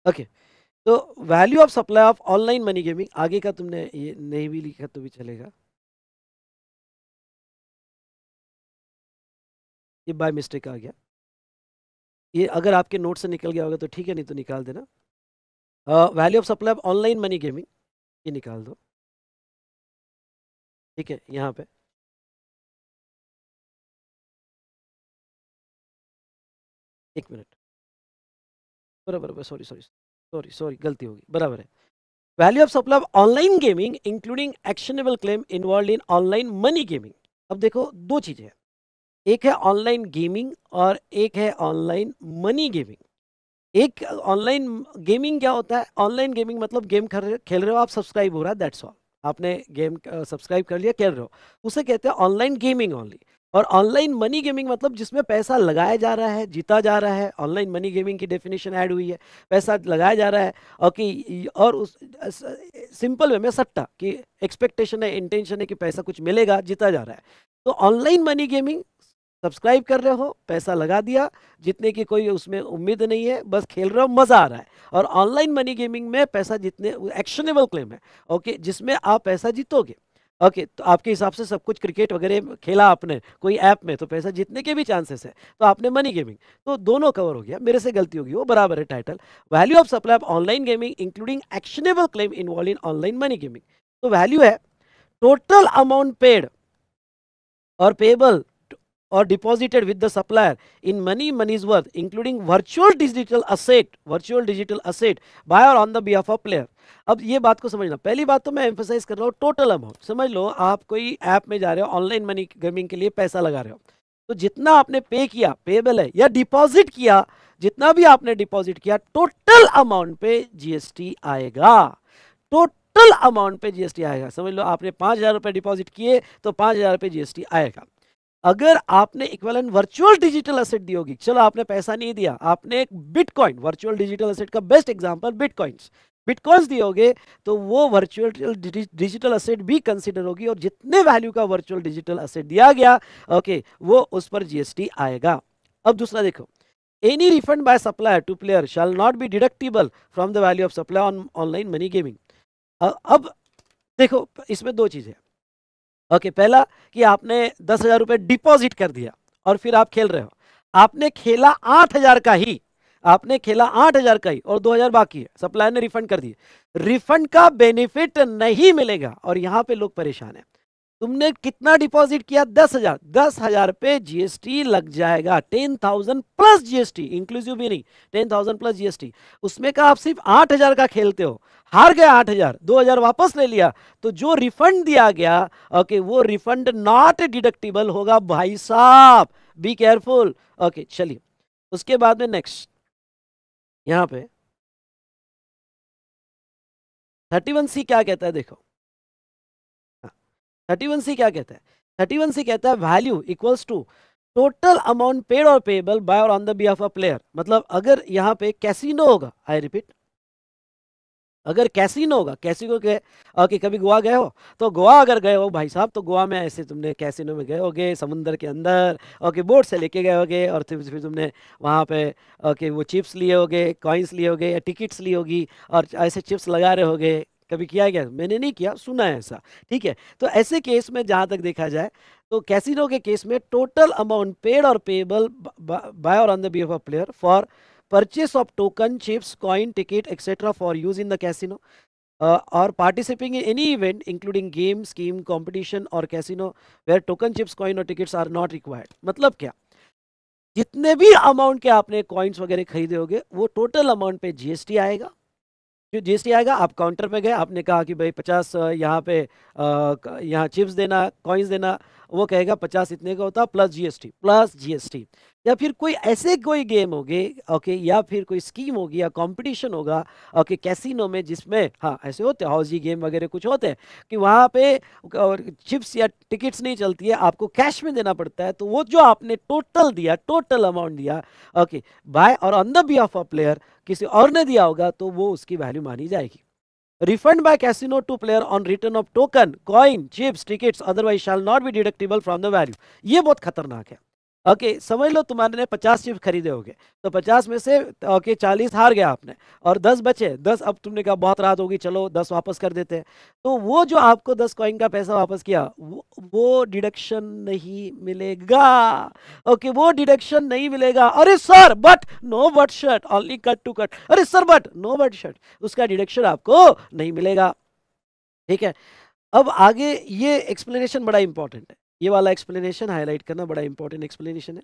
C: okay तो value of supply of online money gaming आगे का तुमने ये नहीं भी लिखा तो भी चलेगा ये बाय मिस्टेक आ गया ये अगर आपके नोट से निकल गया होगा तो ठीक है नहीं तो निकाल देना value of supply of online money gaming ये निकाल दो ठीक है यहाँ पे
B: एक मिनट
A: बराबर सॉरी सॉरी सॉरी सॉरी गलती होगी बराबर है value of supply online gaming including actionable claim involve in online money gaming अब देखो दो चीज़ें हैं एक है ऑनलाइन गेमिंग और एक है ऑनलाइन मनी गेमिंग एक ऑनलाइन गेमिंग क्या होता है ऑनलाइन गेमिंग मतलब गेम खेल रहे हो आप सब्सक्राइब हो रहा है दैट्स ऑल आपने गेम सब्सक्राइब कर लिया खेल रहे हो उसे कहते हैं ऑनलाइन गेमिंग ओनली और ऑनलाइन मनी गेमिंग मतलब जिसमें पैसा लगाया जा रहा है जीता जा रहा है ऑनलाइन मनी गेमिंग की डेफिनेशन ऐड हुई है पैसा लगाया जा रहा है और कि और उस सिंपल वे में सट्टा कि एक्सपेक्टेशन है इंटेंशन है कि पैसा कुछ मिलेगा जीता जा रहा है तो ऑनलाइन मनी गेमिंग सब्सक्राइब कर रहे हो पैसा लगा दिया जितने की कोई उसमें उम्मीद नहीं है बस खेल रहे हो मज़ा आ रहा है और ऑनलाइन मनी गेमिंग में पैसा जितने एक्शनेबल क्लेम है ओके जिसमें आप पैसा जीतोगे ओके तो आपके हिसाब से सब कुछ क्रिकेट वगैरह खेला आपने कोई ऐप में तो पैसा जीतने के भी चांसेस है तो आपने मनी गेमिंग तो दोनों कवर हो गया मेरे से गलती होगी वो बराबर है title value of supply of online gaming including actionable claim involve in online money gaming तो वैल्यू है टोटल अमाउंट पेड और payable or deposited with the supplier in money money's worth including virtual digital asset virtual digital asset by or on the behalf of player अब ये बात को समझना पहली बात तो मैं एम्फोसाइज कर रहा हूँ टोटल अमाउंट समझ लो आप कोई ऐप में जा रहे हो ऑनलाइन मनी गेमिंग के लिए पैसा लगा रहे हो तो जितना आपने पे किया पेबल है या डिपॉजिट किया जितना भी आपने डिपॉजिट किया टोटल अमाउंट पे जीएसटी आएगा टोटल अमाउंट पे जीएसटी आएगा समझ लो आपने पाँच हज़ार रुपए डिपॉजिट किए तो पाँच हज़ार रुपए जीएसटी आएगा अगर आपने इक्वेलेंट वर्चुअल डिजिटल असेट दी होगी चलो आपने पैसा नहीं दिया आपने एक बिटकॉइन वर्चुअल डिजिटल असेट का बेस्ट एग्जांपल बिटकॉइंस बिटकॉइंस दियोगे तो वो वर्चुअल डिजिटल असेट भी कंसिडर होगी और जितने वैल्यू का वर्चुअल डिजिटल असेट दिया गया ओके वो उस पर जीएसटी आएगा अब दूसरा देखो any refund by supplier to player shall not be deductible from the value of supply on online money gaming अब देखो इसमें दो चीज़ें ओके पहला कि आपने दस हज़ार रुपये डिपॉजिट कर दिया और फिर आप खेल रहे हो आपने खेला आठ हज़ार का ही आपने खेला आठ हज़ार का ही और दो हज़ार बाकी है सप्लायर ने रिफंड कर दिए रिफंड का बेनिफिट नहीं मिलेगा और यहाँ पे लोग परेशान हैं तुमने कितना डिपॉजिट किया दस हजार दस हजार पे जीएसटी लग जाएगा ten thousand plus GST inclusive भी नहीं टेन थाउजेंड प्लस जीएसटी उसमें का आप सिर्फ आठ हजार का खेलते हो हार गया आठ हजार दो हजार वापस ले लिया तो जो रिफंड दिया गया ओके वो रिफंड नॉट डिडक्टिबल होगा भाई साहब बी केयरफुल ओके चलिए उसके बाद में नेक्स्ट
C: यहां पे थर्टी वन सी क्या कहता है देखो
A: थर्टी वन सी क्या कहता है थर्टी वन सी कहता है value equals to total amount paid और पेबल बाय और on the B of player मतलब अगर यहाँ पे कैसीनो होगा आई रिपीट अगर कैसीनो होगा कैसीनो के ओके कभी गोवा गए हो तो गोवा अगर गए हो भाई साहब तो गोवा में ऐसे तुमने कैसीनो में गए होगे समुंदर के अंदर ओके बोट से लेके गए होगे और फिर तुमने वहाँ पे ओके वो चिप्स लिए होगे कॉइन्स लिए होगे या टिकट्स ली होगी और ऐसे चिप्स लगा रहे होगे कभी किया गया मैंने नहीं किया सुना है ऐसा ठीक है तो ऐसे केस में जहां तक देखा जाए तो कैसीनो के केस में टोटल अमाउंट पेड और पेबल बाय और on the be player for purchase of token chips coin ticket etcetera for use in the casino और participating in any event including game scheme competition और casino where token chips coin और tickets are not required मतलब क्या जितने भी amount के आपने coins वगैरह खरीदे होंगे वो टोटल अमाउंट पे जीएसटी आएगा जो जीएसटी आएगा आप काउंटर पे गए आपने कहा कि भाई पचास यहाँ पे यहाँ चिप्स देना कॉइन्स देना वो कहेगा पचास इतने का होता प्लस जीएसटी प्लस जीएसटी या फिर कोई ऐसे कोई गेम होगे ओके या फिर कोई स्कीम होगी या कंपटीशन होगा ओके कैसीनो में जिसमें हाँ ऐसे होते हैं हाउजी गेम वगैरह कुछ होते हैं कि वहाँ पे चिप्स या टिकट्स नहीं चलती है आपको कैश में देना पड़ता है तो वो जो आपने टोटल दिया टोटल अमाउंट दिया ओके बाय और on the B of player किसी और ने दिया होगा तो वो उसकी वैल्यू मानी जाएगी refund by casino to player on return of token coin chips tickets otherwise shall not be deductible from the value ये बहुत खतरनाक है ओके समझ लो तुम्हारे ने पचास चिप खरीदे होंगे तो पचास में से ओके चालीस हार गया आपने और दस बचे दस अब तुमने कहा बहुत रात होगी चलो दस वापस कर देते हैं तो वो जो आपको दस कॉइन का पैसा वापस किया वो, डिडक्शन नहीं मिलेगा ओके वो डिडक्शन नहीं मिलेगा अरे sir but no but shirt only cut to cut अरे sir but no but shirt उसका डिडक्शन आपको नहीं मिलेगा ठीक है अब आगे ये एक्सप्लेनेशन बड़ा इंपॉर्टेंट है ये वाला एक्सप्लेनेशन हाईलाइट करना बड़ा इंपॉर्टेंट एक्सप्लेनेशन है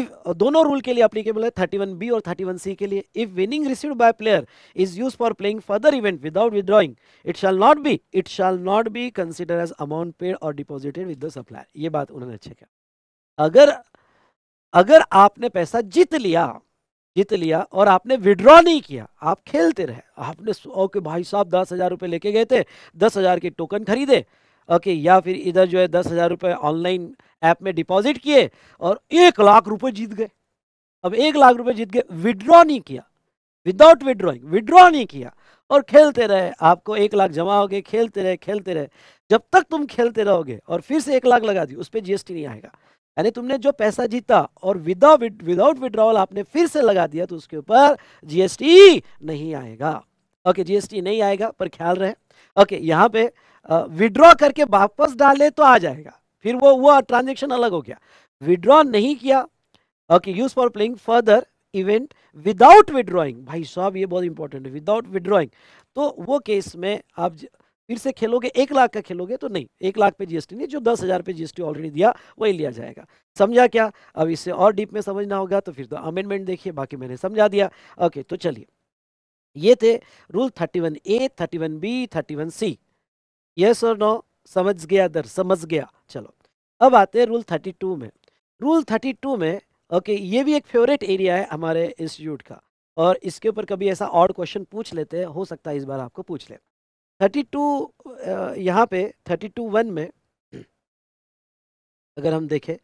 A: इफ दोनों रूल के लिए अप्लीकेबल है बी और सी के लिए if winning received by player is use for playing further event without withdrawing it shall not be it shall not be consider as amount paid और deposited with the supplier ये बात उन्होंने अच्छे क्या अगर अगर आपने पैसा जीत लिया जीत लिया और आपने विड्रॉ नहीं किया आप खेलते रहे आपने ओके भाई साहब दस हजार रुपये लेके गए थे दस हजार के टोकन खरीदे ओके या फिर इधर जो है दस हज़ार रुपये ऑनलाइन ऐप में डिपॉजिट किए और एक लाख रुपए जीत गए अब एक लाख रुपए जीत गए विदड्रॉ नहीं किया विदाउट विड्रॉइंग विदड्रॉ नहीं किया और खेलते रहे आपको एक लाख जमा हो गए खेलते रहे खेलते रहे जब तक तुम खेलते रहोगे और फिर से एक लाख लगा दी उस पर जीएसटी नहीं आएगा यानी तुमने जो पैसा जीता और विदाउट विदाउट विड्रॉवल आपने फिर से लगा दिया तो उसके ऊपर जीएसटी नहीं आएगा ओके जीएसटी नहीं आएगा पर ख्याल रहे ओके यहाँ पे विड्रॉ करके वापस डाले तो आ जाएगा फिर वो वो ट्रांजेक्शन अलग हो गया विड्रॉ नहीं किया okay use for playing further event without withdrawing भाई साहब ये बहुत इंपॉर्टेंट है विदाउट विड्रॉइंग तो वो केस में आप फिर से खेलोगे एक लाख का खेलोगे तो नहीं एक लाख पे जीएसटी नहीं जो दस हज़ार पे जीएसटी ऑलरेडी दिया वही लिया जाएगा समझा क्या अब इससे और डीप में समझना होगा तो फिर तो अमेंडमेंट देखिए बाकी मैंने समझा दिया ओके तो चलिए ये थे rule thirty one A thirty one B thirty one C yes और नो समझ गया दर समझ गया चलो अब आते हैं रूल थर्टी टू में रूल थर्टी टू में ओके ये भी एक फेवरेट एरिया है हमारे इंस्टीट्यूट का और इसके ऊपर कभी ऐसा और क्वेश्चन पूछ लेते हैं हो सकता है इस बार आपको पूछ ले थर्टी टू यहाँ पे थर्टी टू वन में अगर हम देखें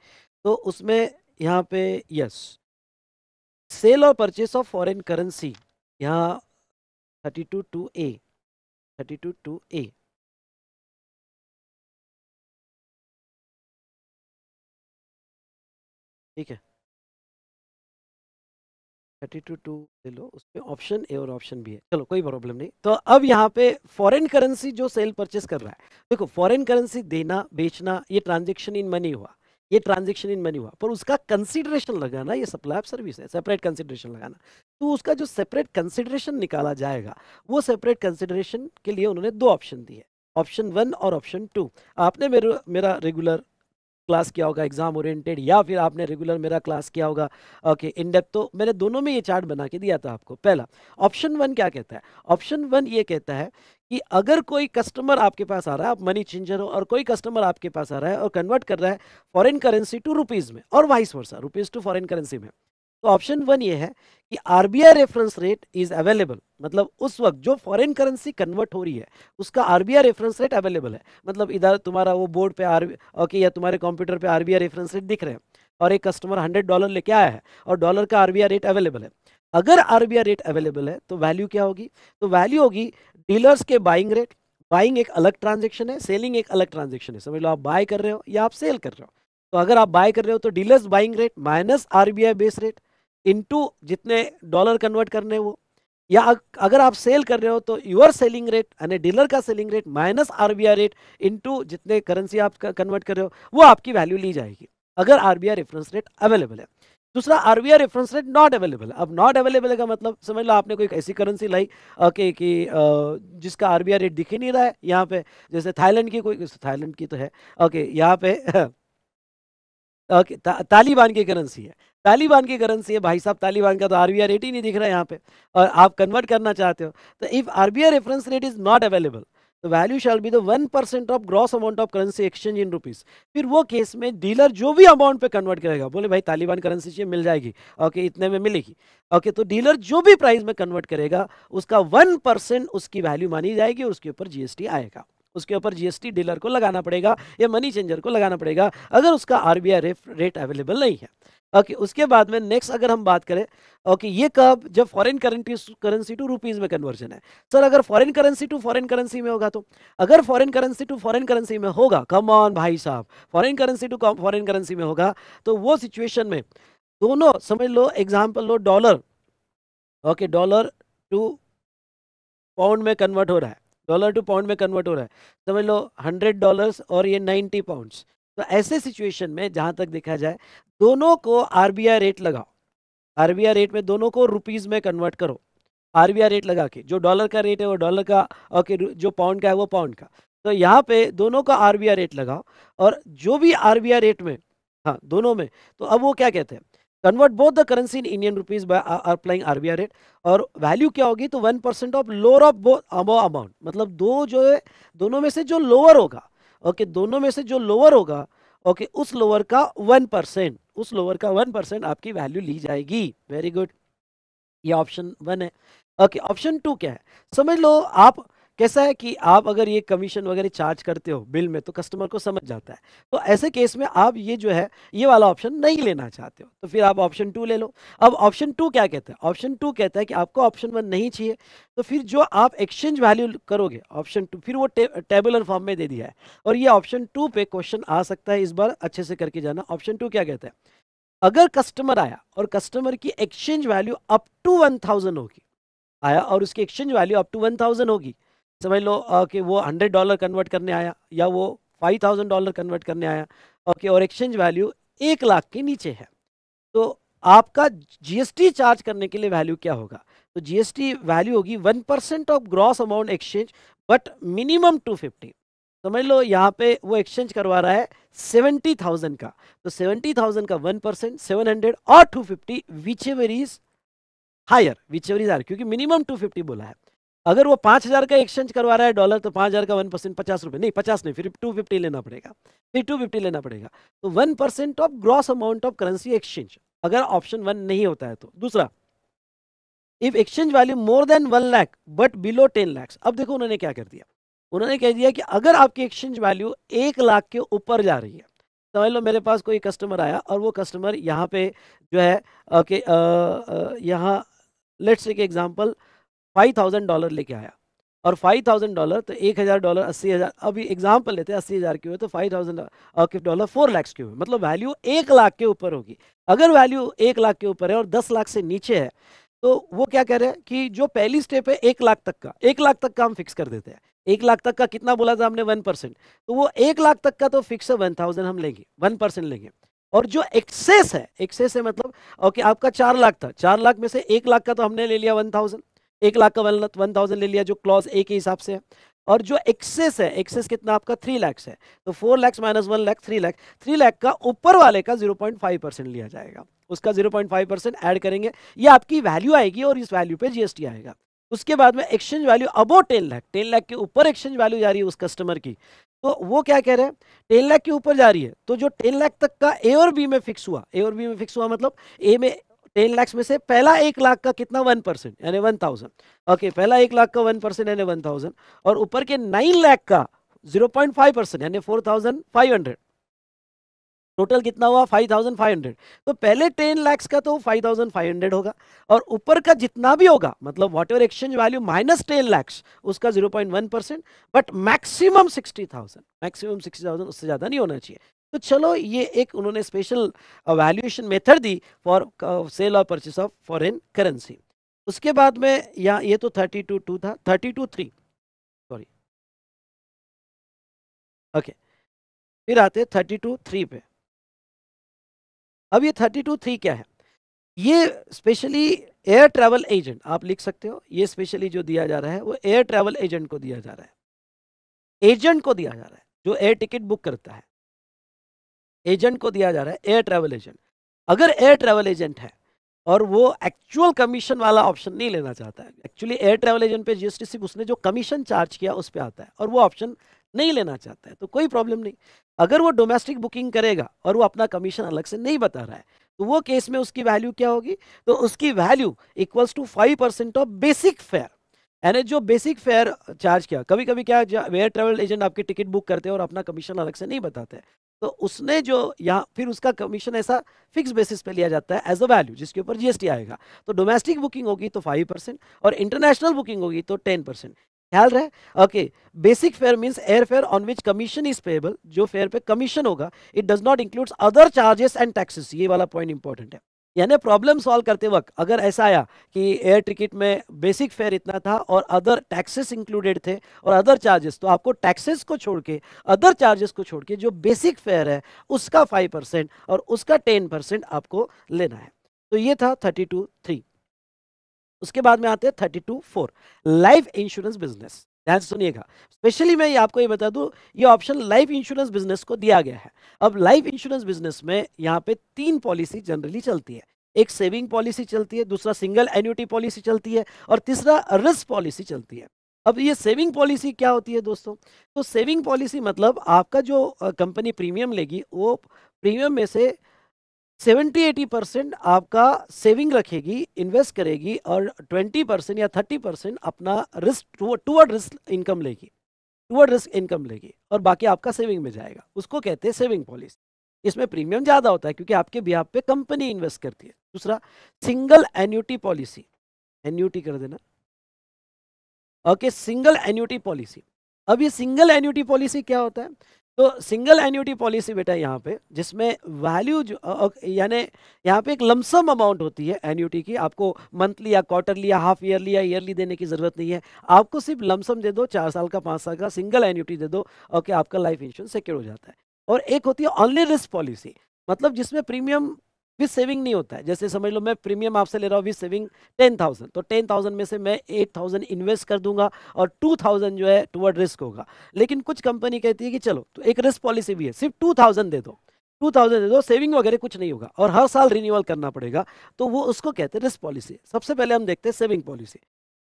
A: तो उसमें यहाँ पे यस सेल और परचेस ऑफ फॉरेन करेंसी
C: यहाँ thirty two two A thirty two two A ठीक है थर्टी टू टू ले लो उसमें
A: ऑप्शन ए और ऑप्शन बी है चलो कोई प्रॉब्लम नहीं तो अब यहाँ पे फॉरेन करेंसी जो सेल परचेस कर रहा है देखो फॉरेन करेंसी देना बेचना ये ट्रांजेक्शन इन मनी हुआ ये ट्रांजेक्शन इन मनी हुआ पर उसका कंसिडरेशन लगाना ये सप्लाई ऑफ सर्विस है सेपरेट कंसिडरेशन लगाना तो उसका जो सेपरेट कंसिडरेशन निकाला जाएगा वो सेपरेट कंसिडरेशन के लिए उन्होंने दो ऑप्शन दिए ऑप्शन वन और ऑप्शन टू आपने मेरे मेरा रेगुलर क्लास किया होगा एग्जाम ओरिएंटेड या फिर आपने रेगुलर मेरा क्लास किया होगा ओके इन डेप्थ तो मैंने दोनों में ये चार्ट बना के दिया था आपको पहला ऑप्शन वन क्या कहता है ऑप्शन वन ये कहता है कि अगर कोई कस्टमर आपके पास आ रहा है आप मनी चेंजर हो और कोई कस्टमर आपके पास आ रहा है और कन्वर्ट कर रहा है फॉरेन करेंसी टू रुपीज़ में और vice versa rupees to foreign currency में तो ऑप्शन वन ये है कि RBI reference rate is available मतलब उस वक्त जो फॉरेन करेंसी कन्वर्ट हो रही है उसका आरबीआई रेफरेंस रेट अवेलेबल है मतलब इधर तुम्हारा वो बोर्ड पे आर ओके या तुम्हारे कंप्यूटर पे आरबीआई रेफरेंस रेट दिख रहे हैं और एक कस्टमर हंड्रेड डॉलर लेके आया है और डॉलर का आरबीआई रेट अवेलेबल है अगर आरबीआई रेट अवेलेबल है तो वैल्यू क्या होगी तो वैल्यू होगी डीलर्स के बाइंग रेट बाइंग एक अलग ट्रांजेक्शन है सेलिंग एक अलग ट्रांजेक्शन है समझ लो आप बाय कर रहे हो या आप सेल कर रहे हो तो अगर आप बाय कर रहे हो तो dealers buying rate minus RBI base rate into जितने डॉलर कन्वर्ट करने वो या अगर आप सेल कर रहे हो तो योर सेलिंग रेट यानी डीलर का selling rate minus R rate into जितने करेंसी आप कन्वर्ट कर रहे हो वो आपकी वैल्यू ली जाएगी अगर आर रेफरेंस रेट अवेलेबल है दूसरा R reference rate not available अब नॉट अवेलेबल का मतलब समझ लो आपने कोई ऐसी करेंसी लाई ओके कि जिसका आर रेट दिख ही नहीं रहा है यहाँ पे जैसे थाईलैंड की कोई थाईलैंड की तो है ओके यहाँ पे *laughs* ता, तालिबान की करेंसी है तालिबान की करेंसी है भाई साहब तालिबान का तो आर बी रेट ही नहीं दिख रहा है यहाँ पे और आप कन्वर्ट करना चाहते हो तो if R B reference rate is not available तो value shall be the one percent of gross amount of currency exchange in rupees फिर वो केस में डीलर जो भी अमाउंट पे कन्वर्ट करेगा बोले भाई तालिबान करेंसी चाहिए मिल जाएगी ओके इतने में मिलेगी ओके तो डीलर जो भी प्राइस में कन्वर्ट करेगा उसका वन परसेंट उसकी वैल्यू मानी जाएगी और उसके ऊपर जीएसटी आएगा उसके ऊपर जीएसटी डीलर को लगाना पड़ेगा या मनी चेंजर को लगाना पड़ेगा अगर उसका आरबीआई रेट अवेलेबल नहीं है ओके okay, उसके बाद में नेक्स्ट अगर हम बात करें ओके okay, ये कब जब foreign currency currency to rupees में कन्वर्जन है सर अगर foreign currency to foreign currency में होगा तो अगर foreign currency to foreign currency में होगा कम ऑन भाई साहब foreign currency to foreign currency में होगा तो वो सिचुएशन में दोनों समझ लो एग्जाम्पल लो dollar okay dollar to pound में कन्वर्ट हो रहा है डॉलर टू पाउंड में कन्वर्ट हो रहा है समझ लो हंड्रेड डॉलर्स और ये नाइन्टी पाउंड्स तो ऐसे सिचुएशन में जहाँ तक देखा जाए दोनों को आर रेट लगाओ आर रेट में दोनों को रुपीज़ में कन्वर्ट करो आर रेट लगा के जो डॉलर का रेट है वो डॉलर का ओके जो पाउंड का है वो पाउंड का तो यहाँ पे दोनों का आर रेट लगाओ और जो भी आर रेट में हाँ दोनों में तो अब वो क्या कहते हैं convert both the currency in Indian rupees by applying RBI rate और वैल्यू क्या होगी तो one percent of lower of बो अबो अमाउंट मतलब दो जो है दोनों में से जो लोअर होगा ओके दोनों में से जो लोअर होगा ओके उस लोअर का वन परसेंट उस लोअर का वन परसेंट आपकी वैल्यू ली जाएगी वेरी गुड ये ऑप्शन वन है ओके ऑप्शन टू क्या है समझ लो आप कैसा है कि आप अगर ये कमीशन वगैरह चार्ज करते हो बिल में तो कस्टमर को समझ जाता है तो ऐसे केस में आप ये जो है ये वाला ऑप्शन नहीं लेना चाहते हो तो फिर आप ऑप्शन टू ले लो अब ऑप्शन टू क्या कहता है ऑप्शन टू कहता है कि आपको ऑप्शन वन नहीं चाहिए तो फिर जो आप एक्सचेंज वैल्यू करोगे ऑप्शन टू फिर वो टेबुलर फॉर्म में दे दिया है और ये ऑप्शन टू पे क्वेश्चन आ सकता है इस बार अच्छे से करके जाना ऑप्शन टू क्या कहता है अगर कस्टमर आया और कस्टमर की exchange value up to one thousand होगी आया और उसकी exchange value up to one thousand होगी समझ लो कि वो हंड्रेड डॉलर कन्वर्ट करने आया या वो फाइव थाउजेंड डॉलर कन्वर्ट करने आया ओके और एक्सचेंज वैल्यू एक लाख के नीचे है तो आपका जीएसटी चार्ज करने के लिए वैल्यू क्या होगा तो जीएसटी वैल्यू होगी one percent of gross amount exchange but minimum two fifty समझ लो यहाँ पे वो एक्सचेंज करवा रहा है सेवेंटी थाउजेंड का तो सेवेंटी थाउजेंड का वन परसेंट सेवन हंड्रेड और two fifty whichever is higher whichever is higher क्योंकि मिनिमम टू फिफ्टी बोला है अगर वो पाँच हज़ार का एक्सचेंज करवा रहा है डॉलर तो पाँच हज़ार का वन परसेंट पचास रुपये नहीं पचास नहीं फिर टू फिफ्टी लेना पड़ेगा फिर टू फिफ्टी लेना पड़ेगा तो one percent of gross amount of currency exchange अगर ऑप्शन वन नहीं होता है तो दूसरा if exchange value more than one lakh but below ten lakhs अब देखो उन्होंने क्या कर दिया उन्होंने कह दिया कि अगर आपकी एक्सचेंज वैल्यू एक लाख के ऊपर जा रही है समझ तो लो मेरे पास कोई कस्टमर आया और वो कस्टमर यहाँ पे जो है ओके यहाँ लेट्स एक एग्जाम्पल फाइव थाउजेंड डॉलर लेके आया और फाइव थाउजेंड डॉलर तो एक हज़ार डॉलर अस्सी हज़ार अभी एग्जाम्पल लेते हैं अस्सी हज़ार के हुए तो five thousand dollar four lakh के हुए मतलब वैल्यू एक लाख के ऊपर होगी अगर वैल्यू एक लाख के ऊपर है और दस लाख से नीचे है तो वो क्या कह रहे हैं कि जो पहली स्टेप है एक लाख तक का एक लाख तक का हम फिक्स कर देते हैं एक लाख तक का कितना बोला था हमने वन परसेंट तो वो एक लाख तक का तो फिक्स है वन थाउजेंड हम लेंगे वन परसेंट लेंगे और जो एक्सेस है एक्सेस है मतलब ओके आपका चार लाख था चार लाख में से एक लाख का तो हमने ले लिया वन थाउजेंड एक लाख का वन थाउजेंड ले लिया जो क्लॉज ए के हिसाब से है और जो एक्सेस है एक्सेस कितना आपका थ्री लैक्स है तो four lakhs minus one lakh three lakh three lakh का ऊपर वाले का जीरो पॉइंट फाइव परसेंट लिया जाएगा उसका zero point five percent add करेंगे ये आपकी वैल्यू आएगी और इस वैल्यू पे जीएसटी आएगा उसके बाद में exchange value above ten lakh ten lakh के ऊपर एक्सचेंज वैल्यू जा रही है उस कस्टमर की तो वो क्या कह रहे हैं टेन लाख के ऊपर जा रही है तो जो टेन लाख तक का ए और बी में फिक्स हुआ ए और बी में फिक्स हुआ मतलब ए में टेन लैक्स में से पहला एक लाख का कितना वन परसेंट यानी वन थाउजेंड ओके पहला एक लाख का वन परसेंट यानी वन थाउजेंड और ऊपर के नाइन लाख का जीरो पॉइंट फाइव परसेंट यानी four thousand five hundred total कितना हुआ फाइव थाउजेंड फाइव हंड्रेड तो पहले टेन लैक्स का तो फाइव थाउजेंड फाइव हंड्रेड होगा और ऊपर का जितना भी होगा मतलब whatever exchange value minus ten lakhs उसका zero point one percent but maximum sixty thousand maximum sixty thousand उससे ज़्यादा नहीं होना चाहिए तो चलो ये एक उन्होंने स्पेशल वैल्यूएशन मेथड दी फॉर सेल और परचेस ऑफ फॉरेन करेंसी उसके बाद में यहाँ ये तो थर्टी टू टू था thirty two three
C: sorry okay फिर आते थर्टी टू थ्री पे
A: अब ये थर्टी टू थ्री क्या है ये स्पेशली एयर ट्रैवल एजेंट आप लिख सकते हो ये स्पेशली जो दिया जा रहा है वो एयर ट्रैवल एजेंट को दिया जा रहा है एजेंट को दिया जा रहा है जो एयर टिकट बुक करता है एजेंट को दिया जा रहा है एयर ट्रैवल एजेंट अगर एयर ट्रैवल एजेंट है और वो एक्चुअल कमीशन वाला ऑप्शन नहीं लेना चाहता है एक्चुअली एयर ट्रैवल एजेंट पे जीएसटी सिर्फ उसने जो कमीशन चार्ज किया उस पर आता है और वो ऑप्शन नहीं लेना चाहता है तो कोई प्रॉब्लम नहीं अगर वो डोमेस्टिक बुकिंग करेगा और वो अपना कमीशन अलग से नहीं बता रहा है तो वो केस में उसकी वैल्यू क्या होगी तो उसकी value equals to five percent of basic fare यानी जो बेसिक फेयर चार्ज किया कभी कभी क्या एयर ट्रैवल एजेंट आपकी टिकट बुक करते हैं और अपना कमीशन अलग से नहीं बताते हैं तो उसने जो यहाँ फिर उसका कमीशन ऐसा फिक्स बेसिस पे लिया जाता है एज अ वैल्यू जिसके ऊपर जीएसटी आएगा तो डोमेस्टिक बुकिंग होगी तो फाइव परसेंट और इंटरनेशनल बुकिंग होगी तो टेन परसेंट ख्याल रहे okay basic fare means air fare on which commission is payable जो फेयर पे कमीशन होगा it does not includes other charges and taxes ये वाला पॉइंट इंपॉर्टेंट है यानी प्रॉब्लम सॉल्व करते वक्त अगर ऐसा आया कि एयर टिकट में बेसिक फेयर इतना था और अदर टैक्सेस इंक्लूडेड थे और अदर चार्जेस तो आपको टैक्सेस को छोड़ के अदर चार्जेस को छोड़ के जो बेसिक फेयर है उसका फाइव परसेंट और उसका टेन परसेंट आपको लेना है तो ये था थर्टी टू थ्री उसके बाद में आते हैं thirty two four life insurance business ध्यान सुनिएगा स्पेशली मैं ये आपको ये बता दूं ये ऑप्शन लाइफ इंश्योरेंस बिजनेस को दिया गया है अब लाइफ इंश्योरेंस बिजनेस में यहाँ पे तीन पॉलिसी जनरली चलती है एक सेविंग पॉलिसी चलती है दूसरा सिंगल एन्यूटी पॉलिसी चलती है और तीसरा रिस्क पॉलिसी चलती है अब ये सेविंग पॉलिसी क्या होती है दोस्तों तो सेविंग पॉलिसी मतलब आपका जो कंपनी प्रीमियम लेगी वो प्रीमियम में से सेवेंटी एटी परसेंट आपका सेविंग रखेगी इन्वेस्ट करेगी और ट्वेंटी परसेंट या थर्टी परसेंट अपना रिस्क टूवर्ड रिस्क इनकम लेगी टूवर्ड रिस्क इनकम लेगी और बाकी आपका सेविंग में जाएगा उसको कहते हैं सेविंग पॉलिसी इसमें प्रीमियम ज़्यादा होता है क्योंकि आपके बिहार पे कंपनी इन्वेस्ट करती है दूसरा सिंगल एन्यूटी पॉलिसी एन्यूटी कर देना ओके सिंगल एन्यूटी पॉलिसी अब ये सिंगल एन्यूटी पॉलिसी क्या होता है तो सिंगल एन्यूटी पॉलिसी बेटा यहाँ पे जिसमें वैल्यू जो यानी यहाँ पे एक लमसम अमाउंट होती है एन्यूटी की आपको मंथली या क्वार्टरली या हाफ ईयरली या ईयरली देने की ज़रूरत नहीं है आपको सिर्फ लमसम दे दो चार साल का पाँच साल का सिंगल एन्यूटी दे दो ओके आपका लाइफ इंश्योरेंस सिक्योर हो जाता है और एक होती है ऑनली रिस्क पॉलिसी मतलब जिसमें प्रीमियम विथ सेविंग नहीं होता है जैसे समझ लो मैं प्रीमियम आपसे ले रहा हूँ विथ सेविंग टेन थाउजेंड तो टेन थाउजेंड में से मैं एट थाउजेंड इन्वेस्ट कर दूंगा और टू थाउजेंड जो है टूवर्ड रिस्क होगा लेकिन कुछ कंपनी कहती है कि चलो तो एक रिस्क पॉलिसी भी है सिर्फ टू थाउजेंड दे दो टू थाउजेंड दे दो सेविंग वगैरह कुछ नहीं होगा और हर साल रिन्यूअल करना पड़ेगा तो वो उसको कहते हैं रिस्क पॉलिसी सबसे पहले हम देखते हैं सेविंग पॉलिसी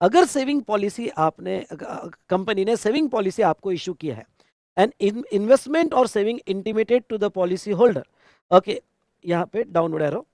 A: अगर सेविंग पॉलिसी आपने कंपनी ने सेविंग पॉलिसी आपको इश्यू किया है एंड इन्वेस्टमेंट और saving intimated to the policy holder okay यहाँ पे डाउनवर्ड एरो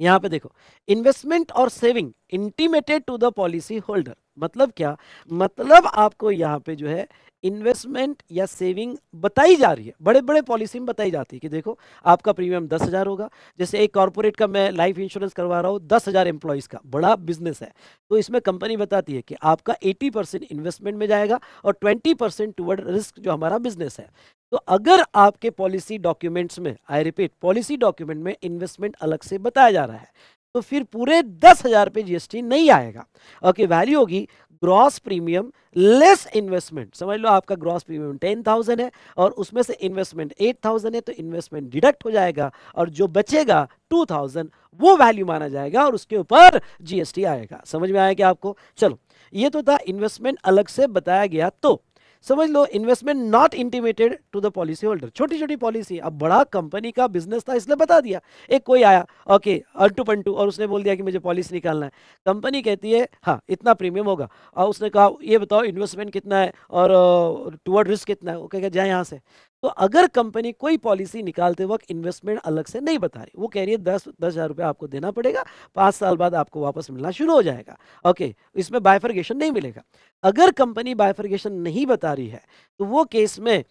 A: यहाँ पे देखो इन्वेस्टमेंट और saving intimated to the policy holder मतलब क्या मतलब आपको यहाँ पे जो है इन्वेस्टमेंट या सेविंग बताई जा रही है बड़े बड़े पॉलिसी में बताई जाती है कि देखो आपका प्रीमियम दस हज़ार होगा जैसे एक कॉरपोरेट का मैं लाइफ इंश्योरेंस करवा रहा हूँ दस हज़ार एम्प्लॉयज़ का बड़ा बिजनेस है तो इसमें कंपनी बताती है कि आपका एटी परसेंट इन्वेस्टमेंट में जाएगा और ट्वेंटी परसेंट टूवर्ड रिस्क जो हमारा बिजनेस है तो अगर आपके पॉलिसी डॉक्यूमेंट्स में आई रिपीट पॉलिसी डॉक्यूमेंट में इन्वेस्टमेंट अलग से बताया जा रहा है तो फिर पूरे दस हजार पे जीएसटी नहीं आएगा ओके वैल्यू होगी ग्रॉस प्रीमियम लेस इन्वेस्टमेंट समझ लो आपका ग्रॉस प्रीमियम टेन थाउजेंड है और उसमें से इन्वेस्टमेंट एट थाउजेंड है तो इन्वेस्टमेंट डिडक्ट हो जाएगा और जो बचेगा टू थाउजेंड वो वैल्यू माना जाएगा और उसके ऊपर जीएसटी आएगा समझ में आया क्या आपको चलो ये तो था इन्वेस्टमेंट अलग से बताया गया तो समझ लो investment not intimated to the policy holder छोटी छोटी पॉलिसी अब बड़ा कंपनी का बिजनेस था इसलिए बता दिया एक कोई आया ओके अल्टू पंटू और उसने बोल दिया कि मुझे पॉलिसी निकालना है कंपनी कहती है हाँ इतना प्रीमियम होगा और उसने कहा ये बताओ इन्वेस्टमेंट कितना है और टूअर्ड रिस्क कितना है वो कह जाए यहाँ से तो अगर कंपनी कोई पॉलिसी निकालते वक्त इन्वेस्टमेंट अलग से नहीं बता रही वो कह रही है दस दस हज़ार रुपये आपको देना पड़ेगा पाँच साल बाद आपको वापस मिलना शुरू हो जाएगा ओके इसमें बायफर्गेशन नहीं मिलेगा अगर कंपनी बायफर्गेशन नहीं बता रही है तो वो केस में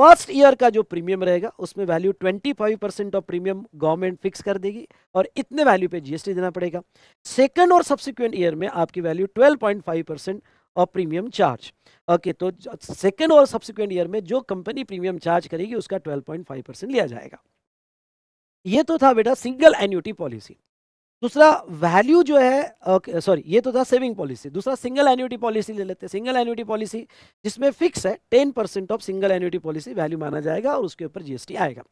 A: फर्स्ट ईयर का जो प्रीमियम रहेगा उसमें value 25 percent of premium government fix कर देगी और इतने वैल्यू पे जीएसटी देना पड़ेगा सेकंड और सब्सिक्वेंट ईयर में आपकी वैल्यू 12.5 परसेंट और प्रीमियम चार्ज ओके तो सेकेंड और सब्सिक्वेंट ईयर में जो कंपनी प्रीमियम चार्ज करेगी उसका 12.5 परसेंट लिया जाएगा ये तो था बेटा सिंगल एन्यूटी पॉलिसी दूसरा वैल्यू जो है सॉरी ये तो था सेविंग पॉलिसी दूसरा सिंगल एन्यूटी पॉलिसी ले लेते हैं सिंगल एन्यूटी पॉलिसी जिसमें फिक्स है ten percent of single annuity policy value माना जाएगा और उसके ऊपर जीएसटी आएगा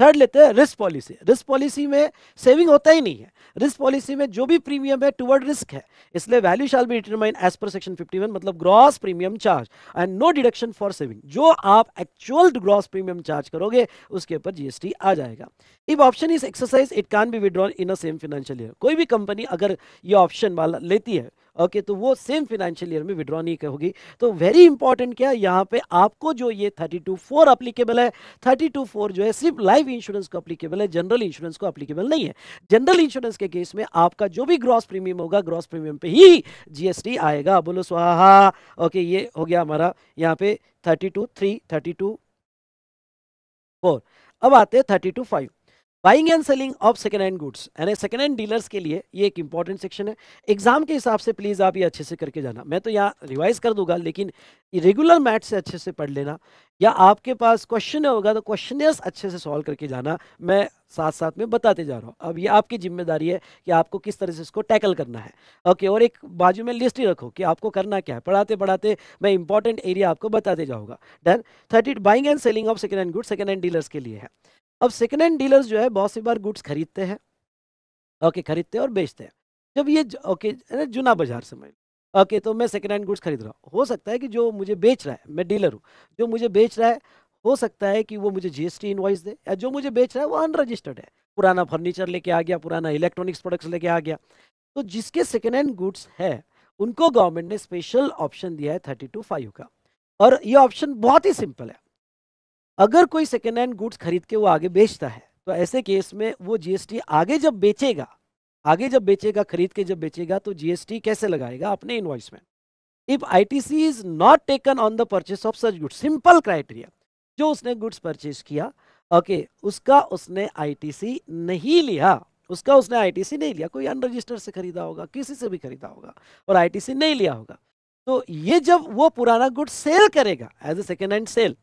A: थर्ड लेते हैं रिस्क पॉलिसी रिस्क पॉलिसी में सेविंग होता ही नहीं है रिस्क पॉलिसी में जो भी प्रीमियम है टुवर्ड रिस्क है इसलिए value shall be determine as per section 51 मतलब gross premium charge and no deduction for saving जो आप एक्चुअल ग्रॉस प्रीमियम चार्ज करोगे उसके ऊपर जीएसटी आ जाएगा if option is exercise it can be withdrawn in a same financial year कोई भी कंपनी अगर ये ऑप्शन वाला लेती है ओके okay, तो वो सेम फिनेंशियल ईयर में विड्रॉ नहीं होगी तो वेरी इंपॉर्टेंट क्या यहाँ पे आपको जो ये थर्टी टू फोर अप्लीकेबल है थर्टी टू फोर जो है सिर्फ लाइफ इंश्योरेंस को अप्लीकेबल है जनरल इंश्योरेंस को अप्लीकेबल नहीं है जनरल इंश्योरेंस के केस में आपका जो भी ग्रॉस प्रीमियम होगा ग्रॉस प्रीमियम पे ही जीएसटी आएगा बोलो स्वाहा ओके okay, ये हो गया हमारा यहाँ पे thirty two three thirty two four अब आते हैं thirty two five buying and selling of second hand goods यानी सेकेंड हैंड डीलर्स के लिए ये एक इंपॉर्टेंट सेक्शन है एग्जाम के हिसाब से प्लीज़ आप ये अच्छे से करके जाना मैं तो यहाँ रिवाइज कर दूंगा लेकिन रेगुलर मैथ से अच्छे से पढ़ लेना या आपके पास क्वेश्चन होगा तो क्वेश्चन अच्छे से सॉल्व करके जाना मैं साथ साथ में बताते जा रहा हूँ अब ये आपकी जिम्मेदारी है कि आपको किस तरह से इसको टैकल करना है ओके और एक बाजू में लिस्ट ही रखो कि आपको करना क्या है पढ़ाते पढ़ाते मैं इंपॉर्टेंट एरिया आपको बताते जाऊँगा डन thirty buying and selling of second hand good second hand dealers के लिए है अब सेकेंड हैंड डीलर्स जो है बहुत सी बार गुड्स खरीदते हैं ओके खरीदते हैं और बेचते हैं जब ये ओके जूना बाजार समझ ओके तो मैं सेकेंड हैंड गुड्स खरीद रहा हूँ हो सकता है कि जो मुझे बेच रहा है मैं डीलर हूँ जो मुझे बेच रहा है हो सकता है कि वो मुझे जीएसटी इन्वाइस दे या जो मुझे बेच रहा है वो अनरजिस्टर्ड है पुराना फर्नीचर लेके आ गया पुराना इलेक्ट्रॉनिक्स प्रोडक्ट्स लेके आ गया तो जिसके सेकेंड हैंड गुड्स है उनको गवर्नमेंट ने स्पेशल ऑप्शन दिया है थर्टी टू फाइव का और ये ऑप्शन बहुत ही सिंपल है अगर कोई सेकेंड हैंड गुड्स खरीद के वो आगे बेचता है तो ऐसे केस में वो जीएसटी आगे जब बेचेगा आगे जब बेचेगा खरीद के जब बेचेगा तो जीएसटी कैसे लगाएगा अपने इन्वाइस में if ITC is not taken on the purchase of such goods simple criteria जो उसने गुड्स परचेज किया ओके okay, उसका उसने आईटीसी नहीं लिया उसका उसने आईटीसी नहीं लिया कोई अनरजिस्टर से खरीदा होगा किसी से भी खरीदा होगा और आईटीसी नहीं लिया होगा तो ये जब वो पुराना गुड्स सेल करेगा as a second hand sale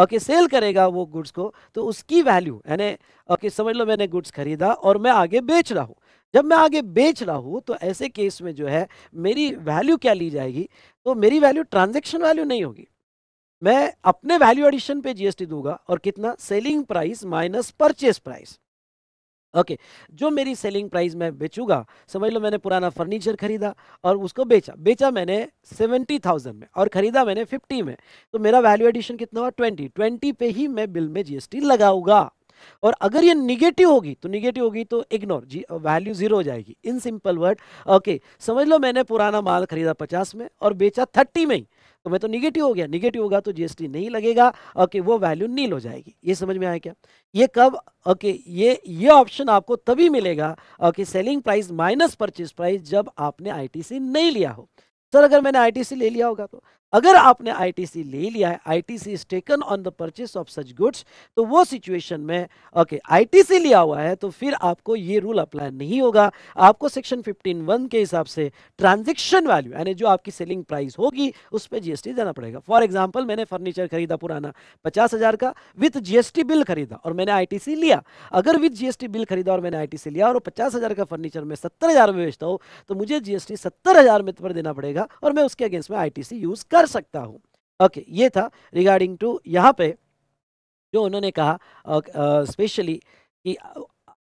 A: okay okay, sale करेगा वो गुड्स को तो उसकी वैल्यू यानी ओके okay, समझ लो मैंने गुड्स खरीदा और मैं आगे बेच रहा हूँ जब मैं आगे बेच रहा हूँ तो ऐसे केस में जो है मेरी वैल्यू क्या ली जाएगी तो मेरी वैल्यू ट्रांजेक्शन वैल्यू नहीं होगी मैं अपने वैल्यू एडिशन पे जीएसटी दूंगा और कितना selling price minus purchase price okay okay. जो मेरी सेलिंग प्राइस मैं बेचूंगा समझ लो मैंने पुराना फर्नीचर खरीदा और उसको बेचा बेचा मैंने सेवेंटी थाउजेंड में और ख़रीदा मैंने फिफ्टी में तो मेरा वैल्यू एडिशन कितना हुआ ट्वेंटी ट्वेंटी पे ही मैं बिल में जीएसटी लगाऊंगा और अगर ये निगेटिव होगी तो निगेटिव होगी तो इग्नोर जी वैल्यू जीरो हो जाएगी इन सिंपल वर्ड ओके समझ लो मैंने पुराना माल खरीदा पचास में और बेचा थर्टी में ही तो मैं तो निगेटिव हो गया निगेटिव होगा तो जीएसटी नहीं लगेगा ओके वो वैल्यू नील हो जाएगी ये समझ में आया क्या ये कब ओके ये ये ऑप्शन आपको तभी मिलेगा okay selling price minus purchase price जब आपने आईटीसी नहीं लिया हो सर अगर मैंने आईटीसी ले लिया होगा तो अगर आपने आईटीसी ले लिया है ITC is taken on the purchase of such goods तो वो सिचुएशन में ओके आईटीसी लिया हुआ है तो फिर आपको ये रूल अप्लाई नहीं होगा आपको सेक्शन वन के हिसाब से ट्रांजेक्शन वैल्यू यानी जो आपकी सेलिंग प्राइस होगी उस पर जीएसटी देना पड़ेगा फॉर एग्जाम्पल मैंने फर्नीचर खरीदा पुराना पचास हजार का विथ जीएसटी बिल खरीदा और मैंने आई लिया अगर विथ जीएसटी बिल खरीदा और मैंने आई लिया और पचास हजार का फर्नीचर में सत्तर हजार में बेचता हूँ तो मुझे जीएसटी सत्तर हजार में पर देना पड़ेगा और मैं उसके अगेंस्ट में आई यूज कर कर सकता हूँ ओके okay, ये था रिगार्डिंग टू यहाँ पे जो उन्होंने कहा स्पेशली कि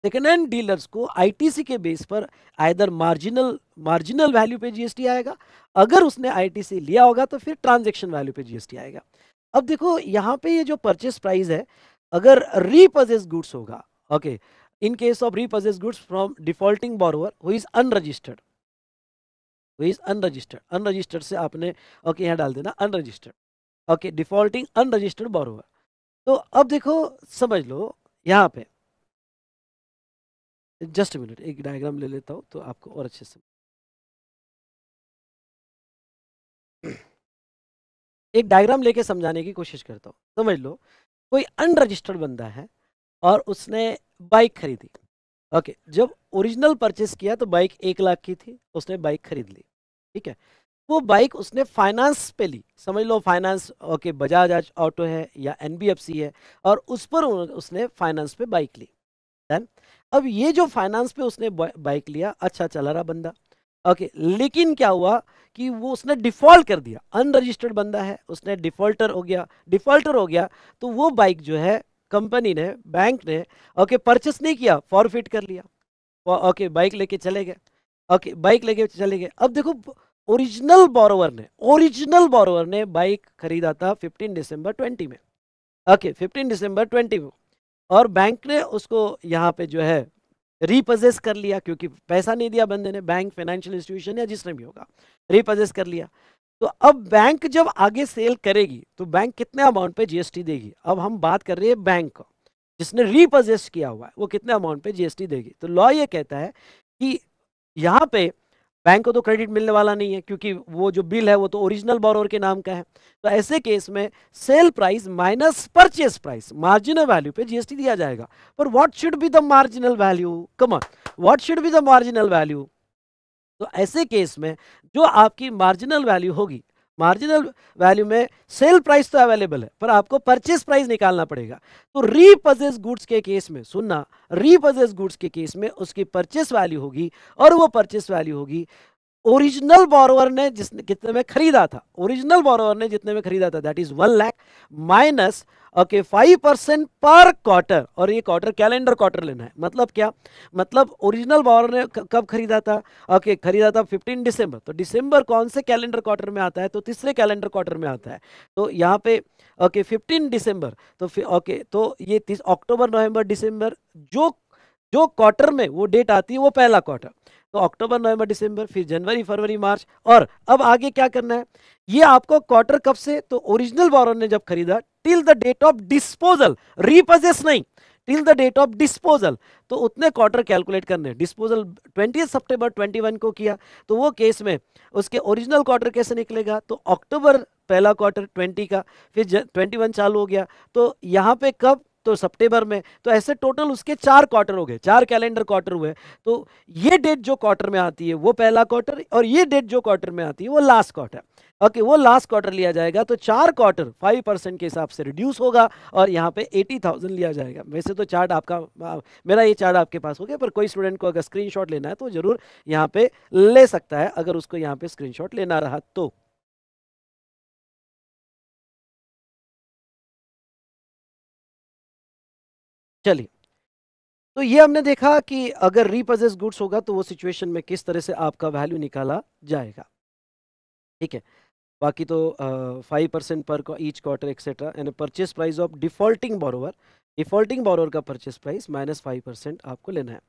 A: सेकेंड हैंड डीलर्स को आईटीसी के बेस पर आयदर मार्जिनल मार्जिनल वैल्यू पे जीएसटी आएगा अगर उसने आईटीसी लिया होगा तो फिर ट्रांजैक्शन वैल्यू पे जीएसटी आएगा अब देखो यहाँ पे ये जो परचेस प्राइस है अगर रीपजेस गुड्स होगा okay in case of repossessed goods from defaulting borrower who is unregistered who is unregistered unregistered से आपने ओके यहाँ डाल देना unregistered okay defaulting unregistered borrower तो अब देखो समझ लो यहाँ पे
C: जस्ट मिनट एक डायग्राम ले लेता हूँ तो आपको और अच्छे से एक डायग्राम लेके समझाने की कोशिश करता हूँ समझ
A: लो कोई अनरजिस्टर्ड बंदा है और उसने बाइक खरीदी ओके जब ओरिजिनल परचेस किया तो बाइक एक लाख की थी तो उसने बाइक खरीद ली ठीक है वो बाइक उसने फाइनेंस पे ली समझ लो फाइनेंस ओके बजाज ऑटो है या एनबीएफसी है और उस पर उसने फाइनेंस पे बाइक ली देन अब ये जो फाइनेंस पे उसने बाइक लिया अच्छा चला रहा बंदा ओके लेकिन क्या हुआ कि वो उसने डिफॉल्ट कर दिया अनरजिस्टर्ड बंदा है उसने डिफॉल्टर हो गया डिफॉल्टर हो गया तो वो बाइक जो है कंपनी ने बैंक ने ओके परचेस नहीं किया फॉरफिट कर लिया ओके बाइक लेके चले गए ओके बाइक लेके चले गए अब देखो ओरिजिनल बोरोवर ने ओरिजिनल बोरोवर ने बाइक खरीदा था 15 दिसंबर 20 में ओके okay, 15 दिसंबर 20 में और बैंक ने उसको यहाँ पे जो है रिपोजेस कर लिया क्योंकि पैसा नहीं दिया बंदे ने बैंक फाइनेंशियल इंस्टीट्यूशन या जिसने भी होगा रिपोजेस कर लिया तो अब बैंक जब आगे सेल करेगी तो बैंक कितने अमाउंट पे जीएसटी देगी अब हम बात कर रहे हैं बैंक का जिसने रिपोजेस्ट किया हुआ है वो कितने अमाउंट पे जीएसटी देगी तो लॉ ये कहता है कि यहाँ पे बैंक को तो क्रेडिट मिलने वाला नहीं है क्योंकि वो जो बिल है वो तो ओरिजिनल बॉरोर के नाम का है तो ऐसे केस में sale price minus purchase price marginal value पे जीएसटी दिया जाएगा पर what should be the marginal value कमर what should be the marginal value तो ऐसे केस में जो आपकी मार्जिनल वैल्यू होगी मार्जिनल वैल्यू में सेल प्राइस तो अवेलेबल है पर आपको परचेस प्राइस निकालना पड़ेगा तो रीपजेस गुड्स के केस में सुनना रीपजेस गुड्स के केस में उसकी परचेस वैल्यू होगी और वो परचेस वैल्यू होगी ओरिजिनल बोरोवर ने जिस कितने में खरीदा था ओरिजिनल बोरोवर ने जितने में खरीदा था that is one lakh minus okay five percent per quarter और ये क्वार्टर कैलेंडर क्वार्टर लेना है मतलब क्या मतलब ओरिजिनल बॉर ने कब खरीदा था ओके okay, खरीदा था फिफ्टीन दिसंबर तो दिसंबर कौन से कैलेंडर क्वार्टर में आता है तो तीसरे कैलेंडर क्वार्टर में आता है तो यहाँ पे ओके फिफ्टीन दिसंबर तो ओके okay, तो ये अक्टूबर नवंबर दिसंबर जो जो क्वार्टर में वो डेट आती है वो पहला क्वार्टर तो अक्टूबर नवंबर दिसंबर फिर जनवरी फरवरी मार्च और अब आगे क्या करना है ये आपको क्वार्टर कब से तो ओरिजिनल बोरोन ने जब खरीदा till the date of disposal repossess नहीं till the date of disposal तो उतने क्वार्टर कैलकुलेट करने डिस्पोजल ट्वेंटी सितंबर ट्वेंटी को किया तो वो केस में उसके ओरिजिनल क्वार्टर कैसे निकलेगा तो अक्टूबर पहला क्वार्टर 20 का फिर 21 चालू हो गया तो यहाँ पे कब तो सितंबर में तो ऐसे टोटल उसके चार क्वार्टर हो गए चार कैलेंडर क्वार्टर हुए तो ये डेट जो क्वार्टर में आती है वो पहला क्वार्टर और ये डेट जो क्वार्टर में आती है वो लास्ट क्वार्टर ओके okay, वो लास्ट क्वार्टर लिया जाएगा तो चार क्वार्टर फाइव परसेंट के हिसाब से रिड्यूस होगा और यहाँ पे एटी थाउजेंड लिया जाएगा वैसे तो चार्ट आपका मेरा ये चार्ट आपके पास हो गया पर कोई स्टूडेंट को अगर स्क्रीनशॉट लेना है तो ज़रूर यहाँ पे ले सकता है अगर उसको यहाँ पे स्क्रीनशॉट लेना
C: रहा तो चलिए तो ये हमने देखा कि
A: अगर रिपोजेस गुड्स होगा तो वो सिचुएशन में किस तरह से आपका वैल्यू निकाला जाएगा ठीक है बाकी तो five percent per each quarter etcetera यानी purchase price of defaulting borrower defaulting borrower का purchase price minus five percent आपको लेना है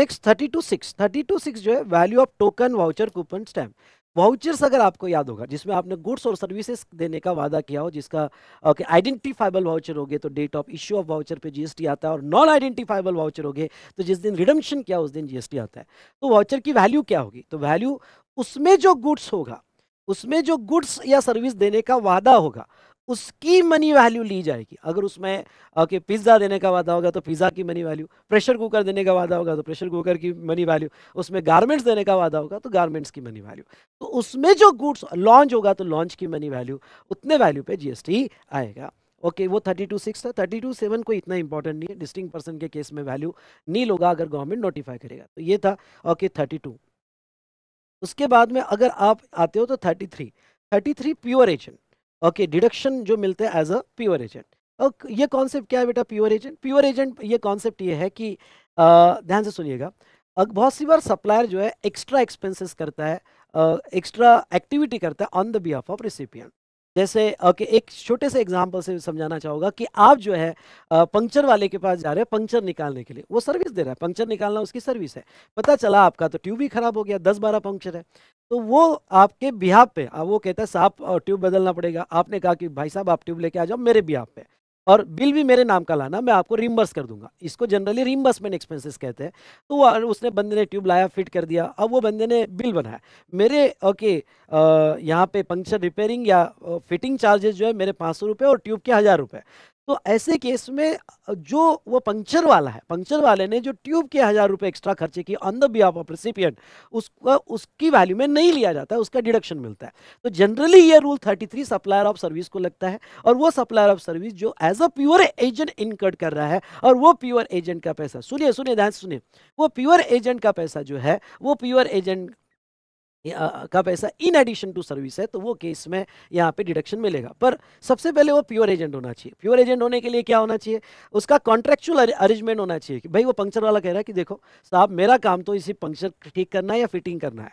A: next thirty two six thirty two six जो है value of token voucher coupon stamp vouchers अगर आपको याद होगा जिसमें आपने गुड्स और सर्विसेज देने का वादा किया हो जिसका ओके आइडेंटिफाइबल वाउचर हो गए तो date of issue of voucher पे जीएसटी आता है और नॉन आइडेंटिफाइबल वाउचर हो गए तो जिस दिन रिडम्शन किया उस दिन जीएसटी आता है तो वाउचर की वैल्यू क्या होगी तो वैल्यू उसमें जो गुड्स होगा उसमें जो गुड्स या सर्विस देने का वादा होगा उसकी मनी वैल्यू ली जाएगी अगर उसमें ओके पिज़्ज़ा देने का वादा होगा तो पिज़्ज़ा की मनी वैल्यू प्रेशर कुकर देने का वादा होगा तो प्रेशर कुकर की मनी वैल्यू उसमें गारमेंट्स देने का वादा होगा तो गारमेंट्स की मनी वैल्यू तो उसमें जो गुड्स लॉन्च होगा तो लॉन्च की मनी वैल्यू उतने वैल्यू पे जीएसटी आएगा ओके वो थर्टी टू सिक्स था थर्टी टू सेवन कोई इतना इंपॉर्टेंट नहीं है डिस्टिंग पर्सन के केस में वैल्यू नील होगा अगर गवर्नमेंट नोटिफाई करेगा तो ये था ओके थर्टी टू उसके बाद में अगर आप आते हो तो thirty three thirty three pure agent okay deduction जो मिलते हैं एज अ प्योर एजेंट ये कॉन्सेप्ट क्या है बेटा प्योर एजेंट प्योर एजेंट ये कॉन्सेप्ट ये है कि ध्यान से सुनिएगा बहुत सी बार सप्लायर जो है एक्स्ट्रा एक्सपेंसेस करता है एक्स्ट्रा एक्टिविटी करता है on the behalf of recipient जैसे ओके एक छोटे से एग्जाम्पल से समझाना चाहूँगा कि आप जो है पंक्चर वाले के पास जा रहे हैं पंक्चर निकालने के लिए वो सर्विस दे रहा है पंक्चर निकालना उसकी सर्विस है पता चला आपका तो ट्यूब ही खराब हो गया दस बारह पंक्चर है तो वो आपके बिहाब पे वो कहता है साहब ट्यूब बदलना पड़ेगा आपने कहा कि भाई साहब आप ट्यूब लेके आ जाओ मेरे बिहाब पे और बिल भी मेरे नाम का लाना मैं आपको रिमबर्स कर दूंगा इसको जनरली रिमबर्समेंट एक्सपेंसेस कहते हैं तो उसने बंदे ने ट्यूब लाया फिट कर दिया अब वो बंदे ने बिल बनाया मेरे ओके यहाँ पे पंक्चर रिपेयरिंग या फिटिंग चार्जेस जो है मेरे पाँच सौ रुपये और ट्यूब के हज़ार रुपये तो ऐसे केस में जो वो पंक्चर वाला है पंक्चर वाले ने जो ट्यूब के हज़ार रुपये एक्स्ट्रा खर्चे किए on the behalf of recipient उसका उसकी वैल्यू में नहीं लिया जाता है उसका डिडक्शन मिलता है तो जनरली ये रूल 33 सप्लायर ऑफ सर्विस को लगता है और वो सप्लायर ऑफ सर्विस जो as a pure agent incurred कर रहा है और वो प्योर एजेंट का पैसा सुनिए सुनिए ध्यान सुनिए वो प्योर एजेंट का पैसा जो है वो प्योर एजेंट का पैसा इन एडिशन टू सर्विस है तो वो केस में यहाँ पे डिडक्शन मिलेगा पर सबसे पहले वो प्योर एजेंट होना चाहिए प्योर एजेंट होने के लिए क्या होना चाहिए उसका कॉन्ट्रेक्चुअल अरेंजमेंट होना चाहिए कि भाई वो पंक्चर वाला कह रहा है कि देखो साहब मेरा काम तो इसी पंक्चर ठीक करना है या फिटिंग करना है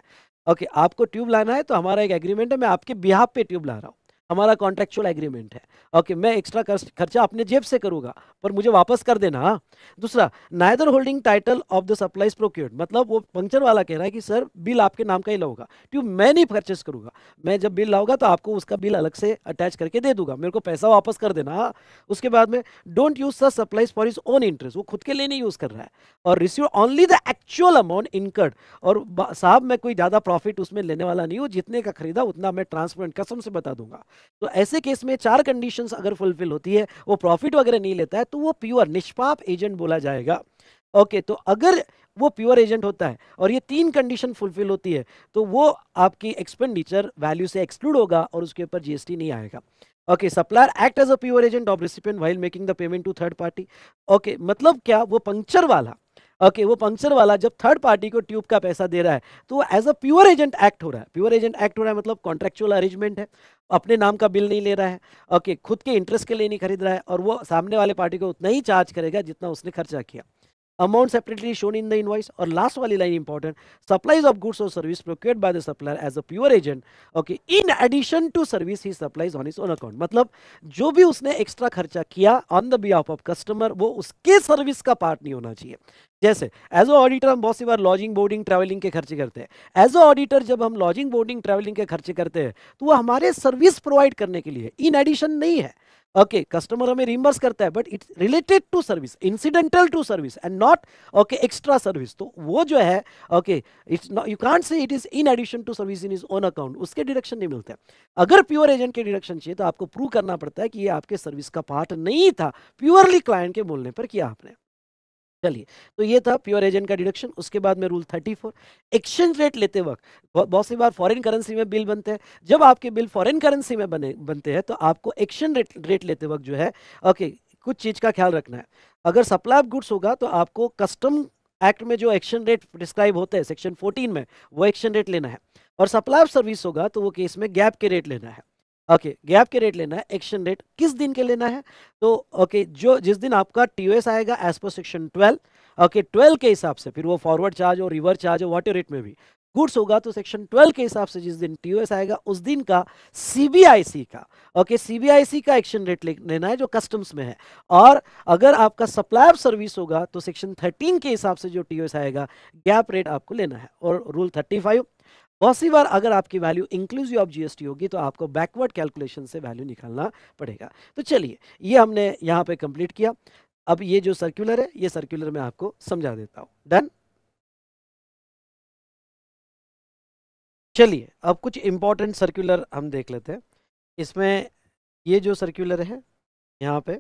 A: ओके आपको ट्यूब लाना है तो हमारा एक एग्रीमेंट है मैं आपके बिहाफ पे ट्यूब ला रहा हूँ हमारा कॉन्ट्रेक्चुअल एग्रीमेंट है ओके मैं एक्स्ट्रा खर्चा अपने जेब से करूँगा पर मुझे वापस कर देना हाँ? दूसरा neither holding title of the supplies procured मतलब वो पंक्चर वाला कह रहा है कि सर बिल आपके नाम का ही लाऊगा क्यों मैं नहीं परचेस करूँगा मैं जब बिल लाऊंगा तो आपको उसका बिल अलग से अटैच करके दे दूंगा मेरे को पैसा वापस कर देना हाँ? उसके बाद में don't use the supplies for his own interest वो खुद के लिए नहीं यूज़ कर रहा है और receive only the actual amount incurred और साहब मैं कोई ज़्यादा प्रॉफिट उसमें लेने वाला नहीं हूँ जितने का खरीदा उतना मैं ट्रांसपेरेंट कसम से बता दूंगा तो ऐसे केस में चार कंडीशन अगर फुलफिल होती है वो प्रॉफिट वगैरह नहीं लेता है तो वो प्योर निष्पाप एजेंट बोला जाएगा ओके okay, तो अगर वो प्योर एजेंट होता है और ये तीन कंडीशन फुलफिल होती है तो वो आपकी एक्सपेंडिचर वैल्यू से एक्सक्लूड होगा और उसके ऊपर जीएसटी नहीं आएगा okay supplier act as a pure agent of recipient while making the payment to third party okay मतलब क्या वो पंक्चर वाला ओके वो पंक्चर वाला जब थर्ड पार्टी को ट्यूब का पैसा दे रहा है तो as a pure agent act हो रहा है प्योर एजेंट एक्ट हो रहा है मतलब कॉन्ट्रेक्चुअल अरेंजमेंट है अपने नाम का बिल नहीं ले रहा है ओके खुद के इंटरेस्ट के लिए नहीं खरीद रहा है और वो सामने वाले पार्टी को उतना ही चार्ज करेगा जितना उसने खर्चा किया amount separately shown in the invoice or last one line important supplies of goods or service procured by the supplier as a pure agent okay in addition to service he supplies on his own account मतलब जो भी उसने extra खर्चा किया on the behalf of customer वो उसके service का part नहीं होना चाहिए जैसे एज अ ऑडिटर हम बहुत सी बार लॉजिंग बोर्डिंग ट्रैवलिंग के खर्चे करते हैं एज अ ऑडिटर जब हम लॉजिंग बोर्डिंग ट्रैवलिंग के खर्चे करते हैं तो वो हमारे सर्विस प्रोवाइड करने के लिए इन एडिशन नहीं है ओके कस्टमर हमें रिमर्स करता है but it related to service incidental to service and not okay extra service तो वो जो है okay it's you can't say it is in addition to service in his own account उसके deduction नहीं मिलते अगर प्योर एजेंट के deduction चाहिए तो आपको प्रूव करना पड़ता है कि ये आपके सर्विस का पार्ट नहीं था प्योरली क्लाइंट के बोलने पर किया आपने चलिए तो ये था प्योर एजेंट का डिडक्शन उसके बाद में rule thirty four exchange rate लेते वक्त बहुत सी बार फॉरेन करेंसी में बिल बनते हैं जब आपके बिल फॉरेन करेंसी में बने बनते हैं तो आपको एक्सचेंज रेट रेट लेते वक्त जो है ओके कुछ चीज़ का ख्याल रखना है अगर सप्लाई ऑफ गुड्स होगा तो आपको कस्टम एक्ट में जो एक्शन रेट डिस्क्राइब होते हैं सेक्शन 14 में वो एक्शन रेट लेना है और सप्लाई ऑफ सर्विस होगा तो वो केस में गैप के रेट लेना है ओके okay, गैप के रेट लेना है एक्शन रेट किस दिन के लेना है तो ओके okay, जो जिस दिन आपका टीओएस आएगा as per section twelve okay twelve के हिसाब से फिर वो फॉरवर्ड चार्ज और रिवर्स चार्ज और वॉट रेट में भी गुड्स होगा तो सेक्शन 12 के हिसाब से जिस दिन टीओएस आएगा उस दिन का सीबीआईसी का ओके सीबीआईसी का एक्शन रेट लेना है जो कस्टम्स में है और अगर आपका ऑफ सर्विस होगा तो सेक्शन 13 के हिसाब से जो टीओएस आएगा गैप रेट आपको लेना है और रूल 35 बहुत सी बार अगर आपकी वैल्यू इंक्लूसिव ऑफ जीएसटी होगी तो आपको बैकवर्ड कैलकुलेशन से वैल्यू निकालना पड़ेगा तो चलिए ये हमने यहाँ पे कंप्लीट किया अब ये जो सर्कुलर है ये सर्कुलर मैं आपको समझा देता हूँ डन
C: चलिए अब कुछ इंपॉर्टेंट
A: सर्कुलर हम देख लेते हैं इसमें ये जो सर्कुलर है यहाँ पे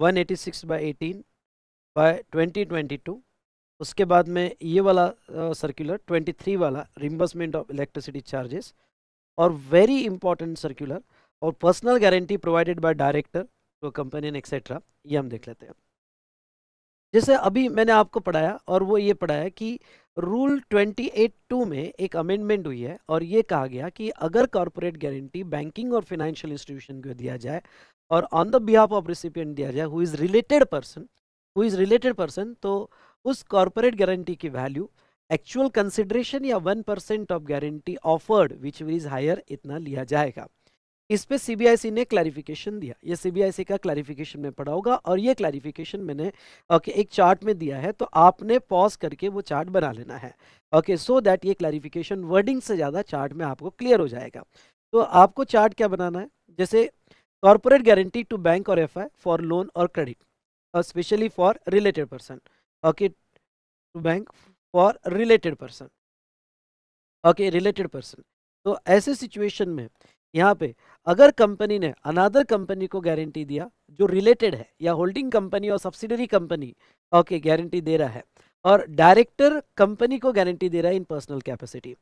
A: 186 eighty six by eighteen by twenty twenty two उसके बाद में ये वाला सर्कुलर ट्वेंटी थ्री वाला रिम्बर्समेंट ऑफ इलेक्ट्रिसिटी चार्जेस और वेरी इंपॉर्टेंट सर्कुलर और personal guarantee provided by director to company etcetera ये हम देख लेते हैं जैसे अभी मैंने आपको पढ़ाया और वो ये पढ़ाया कि रूल ट्वेंटी एट टू में एक अमेंडमेंट हुई है और ये कहा गया कि अगर कॉरपोरेट गारंटी बैंकिंग और फाइनेंशियल इंस्टीट्यूशन को दिया जाए और on the behalf of recipient दिया जाए who is related person who is related person तो उस कॉरपोरेट गारंटी की वैल्यू एक्चुअल कंसिडरेशन या one percent of guarantee offered which is higher इतना लिया जाएगा इस पे सीबीआईसी ने क्लैरिफिकेशन दिया ये सीबीआईसी का क्लैरिफिकेशन में पड़ा होगा और ये क्लैरिफिकेशन मैंने ओके एक चार्ट में दिया है तो आपने पॉज करके वो चार्ट बना लेना है ओके सो दैट ये क्लैरिफिकेशन वर्डिंग से ज़्यादा चार्ट में आपको क्लियर हो जाएगा तो आपको चार्ट क्या बनाना है जैसे कॉरपोरेट गारंटी टू बैंक और एफ फॉर लोन और credit specially for related person okay to bank for related person okay related person तो ऐसे सिचुएशन में यहाँ पे अगर कंपनी ने अनादर कंपनी को गारंटी दिया जो रिलेटेड है या होल्डिंग कंपनी और सब्सिडरी कंपनी ओके गारंटी दे रहा है और डायरेक्टर कंपनी को गारंटी दे रहा है इन पर्सनल कैपेसिटी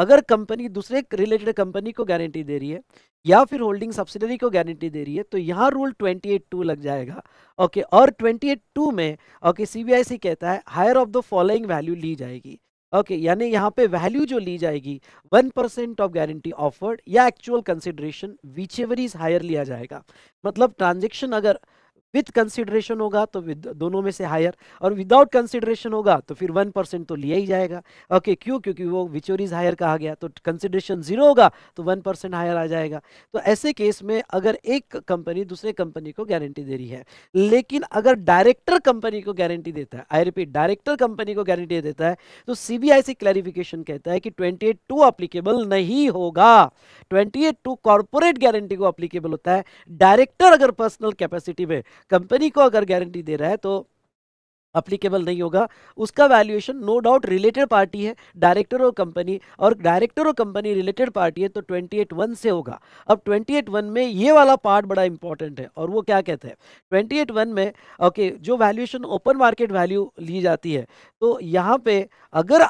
A: अगर कंपनी दूसरे रिलेटेड कंपनी को गारंटी दे रही है या फिर होल्डिंग सब्सिडरी को गारंटी दे रही है तो यहाँ रूल ट्वेंटी एट टू लग जाएगा ओके और ट्वेंटी एट टू में ओके सी कहता है higher of the following value ली जाएगी ओके okay, यानी यहाँ पे वैल्यू जो ली जाएगी one percent of guarantee offered या actual consideration whichever is higher लिया जाएगा मतलब ट्रांजेक्शन अगर विथ कंसिडरेशन होगा तो विद दोनों में से हायर और विदाउट कंसिडरेशन होगा तो फिर वन परसेंट तो लिया ही जाएगा ओके क्यों क्योंकि वो विचोर इज हायर कहा गया तो कंसिडरेशन जीरो होगा तो वन परसेंट हायर आ जाएगा तो ऐसे केस में अगर एक कंपनी दूसरे कंपनी को गारंटी दे रही है लेकिन अगर डायरेक्टर कंपनी को गारंटी देता है आई रिपीट डायरेक्टर कंपनी को गारंटी देता है तो आई से क्लैरिफिकेशन कहता है कि ट्वेंटी टू अप्लीकेबल नहीं होगा ट्वेंटी टू कॉर्पोरेट गारंटी को अप्लीकेबल होता है डायरेक्टर अगर पर्सनल कैपेसिटी में कंपनी को अगर गारंटी दे रहा है तो अप्लीकेबल नहीं होगा उसका valuation no doubt related party है डायरेक्टर और कंपनी और डायरेक्टर और कंपनी रिलेटेड पार्टी है तो ट्वेंटी एट वन से होगा अब ट्वेंटी एट वन में ये वाला पार्ट बड़ा इंपॉर्टेंट है और वो क्या कहते हैं ट्वेंटी एट वन में ओके okay, जो वैल्यूएशन ओपन मार्केट वैल्यू ली जाती है तो यहाँ पे अगर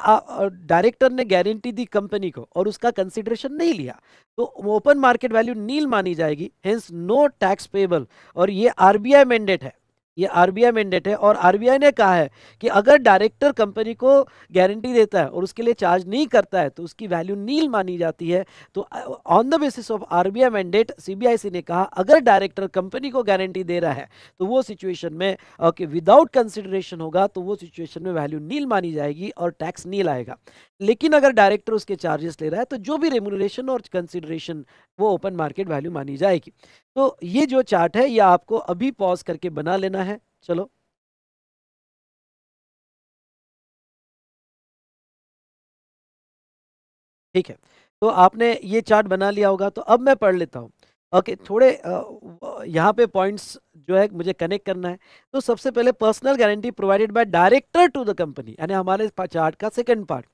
A: डायरेक्टर ने गारंटी दी कंपनी को और उसका कंसिडरेशन नहीं लिया तो ओपन मार्केट वैल्यू नील मानी जाएगी हेंस नो टैक्स पेबल और ये आरबीआई मैंडेट है ये आरबीआई मैंडेट है और आरबीआई ने कहा है कि अगर डायरेक्टर कंपनी को गारंटी देता है और उसके लिए चार्ज नहीं करता है तो उसकी वैल्यू नील मानी जाती है तो on the basis of RBI mandate CBIC ने कहा अगर डायरेक्टर कंपनी को गारंटी दे रहा है तो वो सिचुएशन में ओके विदाउट कंसिडरेशन होगा तो वो सिचुएशन में वैल्यू नील मानी जाएगी और टैक्स नील आएगा लेकिन अगर डायरेक्टर उसके चार्जेस ले रहा है तो जो भी रेमुनरेशन और कंसिडरेशन वो ओपन मार्केट वैल्यू मानी जाएगी तो ये जो चार्ट है ये आपको अभी पॉज
C: करके बना लेना है चलो ठीक है तो आपने ये चार्ट बना
A: लिया होगा तो अब मैं पढ़ लेता हूँ ओके थोड़े यहाँ पे पॉइंट्स जो है मुझे कनेक्ट करना है तो सबसे पहले personal guarantee provided by director to the company यानी हमारे चार्ट का second part